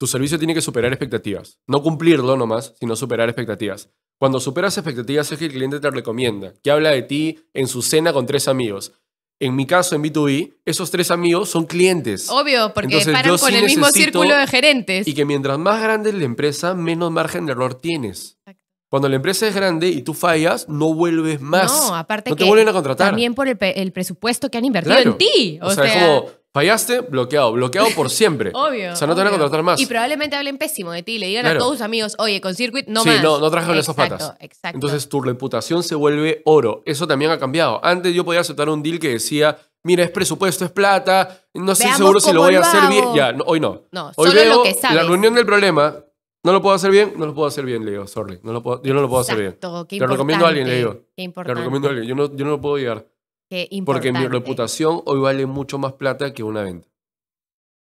Tu servicio tiene que superar expectativas. No cumplirlo nomás, sino superar expectativas. Cuando superas expectativas es que el cliente te recomienda, que habla de ti en su cena con tres amigos. En mi caso, en B2B, esos tres amigos son clientes. Obvio, porque paran con el mismo círculo de gerentes. Y que mientras más grande es la empresa, menos margen de error tienes. Cuando la empresa es grande y tú fallas, no vuelves más. No, aparte no te vuelven a contratar. También por el, presupuesto que han invertido en ti. O, sea, es como Fallaste, bloqueado, bloqueado por siempre. obvio. O sea, no te van a contratar más. Y probablemente hablen pésimo de ti, le digan a todos sus amigos, oye, con Circuit no sí, más. no, no trajeron esas patas. Exacto. Entonces tu reputación se vuelve oro. Eso también ha cambiado. Antes yo podía aceptar un deal que decía, mira, es presupuesto, es plata, no estoy seguro si lo voy a hacer bien. Ya, hoy no. no, Hoy solo veo lo que la reunión del problema. No lo puedo hacer bien, no lo puedo hacer bien, le digo, sorry. No lo puedo, yo no lo puedo hacer bien. Te recomiendo a alguien, le digo. Te recomiendo a alguien. Yo no, yo no lo puedo llegar. Porque mi reputación hoy vale mucho más plata que una venta.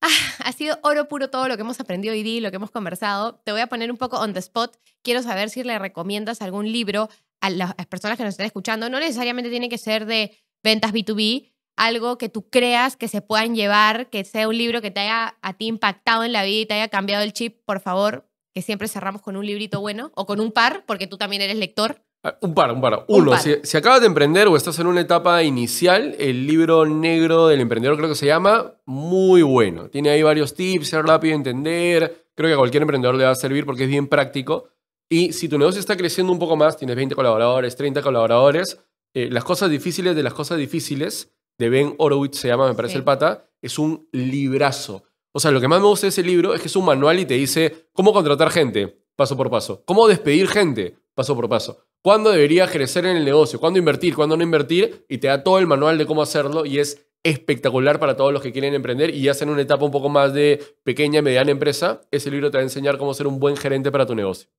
Ah, ha sido oro puro todo lo que hemos aprendido hoy día lo que hemos conversado. Te voy a poner un poco on the spot. Quiero saber si le recomiendas algún libro a las personas que nos están escuchando. No necesariamente tiene que ser de ventas B2B, algo que tú creas que se puedan llevar, que sea un libro que te haya a ti impactado en la vida y te haya cambiado el chip, por favor, que siempre cerramos con un librito bueno o con un par, porque tú también eres lector. Ah, un par, un par. Uno, Si, si, acabas de emprender o estás en una etapa inicial, el libro negro del emprendedor creo que se llama, muy bueno. Tiene ahí varios tips, es rápido de entender. Creo que a cualquier emprendedor le va a servir porque es bien práctico. Y si tu negocio está creciendo un poco más, tienes 20 colaboradores, 30 colaboradores, eh, las cosas difíciles de las cosas difíciles, de Ben Horowitz se llama, me parece el pata, es un librazo. O sea, lo que más me gusta de ese libro es que es un manual y te dice cómo contratar gente, paso por paso. Cómo despedir gente, paso por paso cuándo debería crecer en el negocio, cuándo invertir, cuándo no invertir, y te da todo el manual de cómo hacerlo y es espectacular para todos los que quieren emprender y ya en una etapa un poco más de pequeña y mediana empresa. Ese libro te va a enseñar cómo ser un buen gerente para tu negocio.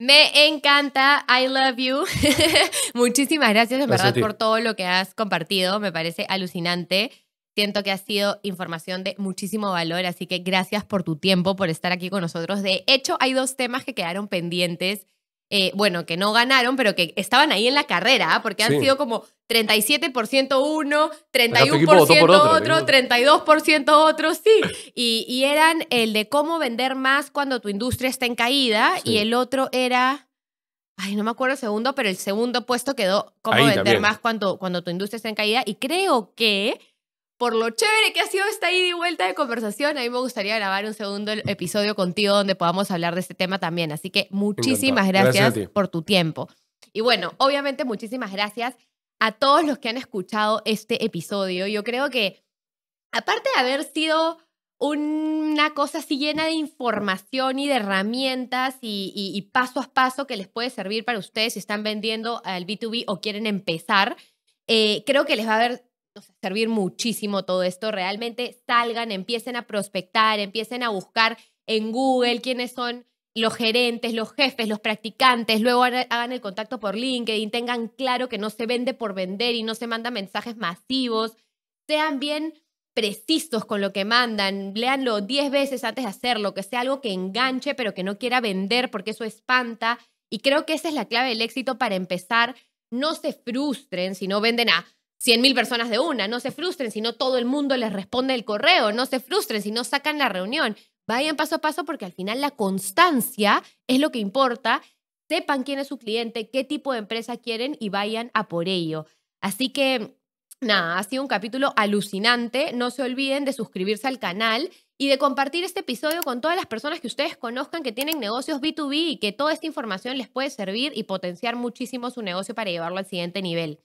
Me encanta, I love you. Muchísimas gracias, de verdad, por todo lo que has compartido. Me parece alucinante. Siento que ha sido información de muchísimo valor, así que gracias por tu tiempo, por estar aquí con nosotros. De hecho, hay dos temas que quedaron pendientes eh, bueno, que no ganaron, pero que estaban ahí en la carrera, ¿ah? porque han sido como 37% uno, 31% otro, 32% otro, sí. Y, eran el de cómo vender más cuando tu industria está en caída y el otro era, ay, no me acuerdo el segundo, pero el segundo puesto quedó cómo vender más cuando, cuando tu industria está en caída y creo que por lo chévere que ha sido esta ida y vuelta de conversación. A mí me gustaría grabar un segundo episodio contigo donde podamos hablar de este tema también. Así que muchísimas gracias, por tu tiempo. Y bueno, obviamente muchísimas gracias a todos los que han escuchado este episodio. Yo creo que, aparte de haber sido una cosa así llena de información y de herramientas y, paso a paso que les puede servir para ustedes si están vendiendo al B2B o quieren empezar, eh, creo que les va a haber servir muchísimo todo esto. Realmente salgan, empiecen a prospectar, empiecen a buscar en Google quiénes son los gerentes, los jefes, los practicantes, luego hagan el contacto por LinkedIn, tengan claro que no se vende por vender y no se mandan mensajes masivos, sean bien precisos con lo que mandan, leanlo 10 veces antes de hacerlo, que sea algo que enganche pero que no quiera vender porque eso espanta y creo que esa es la clave del éxito para empezar, no se frustren si no venden a 100 mil personas de una. No se frustren si no todo el mundo les responde el correo. No se frustren si no sacan la reunión. Vayan paso a paso porque al final la constancia es lo que importa. Sepan quién es su cliente, qué tipo de empresa quieren y vayan a por ello. Así que nada, ha sido un capítulo alucinante. No se olviden de suscribirse al canal y de compartir este episodio con todas las personas que ustedes conozcan que tienen negocios B2B y que toda esta información les puede servir y potenciar muchísimo su negocio para llevarlo al siguiente nivel.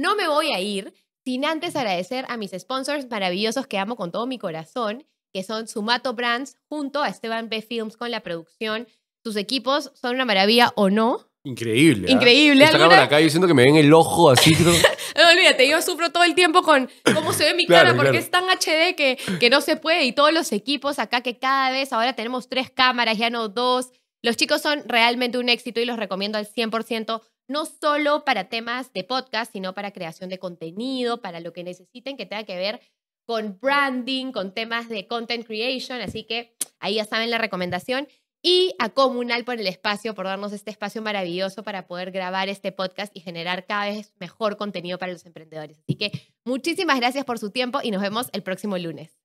No me voy a ir sin antes agradecer a mis sponsors maravillosos que amo con todo mi corazón, que son Sumato Brands junto a Esteban B. Films con la producción. Tus equipos son una maravilla o no. Increíble. ¿ah? Increíble. Esta acá, yo siento que me ven el ojo así. no, olvídate, yo sufro todo el tiempo con cómo se ve mi cara, porque es tan HD que, que no se puede. Y todos los equipos acá que cada vez ahora tenemos tres cámaras, ya no dos. Los chicos son realmente un éxito y los recomiendo al 100% no solo para temas de podcast, sino para creación de contenido, para lo que necesiten que tenga que ver con branding, con temas de content creation. Así que ahí ya saben la recomendación. Y a Comunal por el espacio, por darnos este espacio maravilloso para poder grabar este podcast y generar cada vez mejor contenido para los emprendedores. Así que muchísimas gracias por su tiempo y nos vemos el próximo lunes.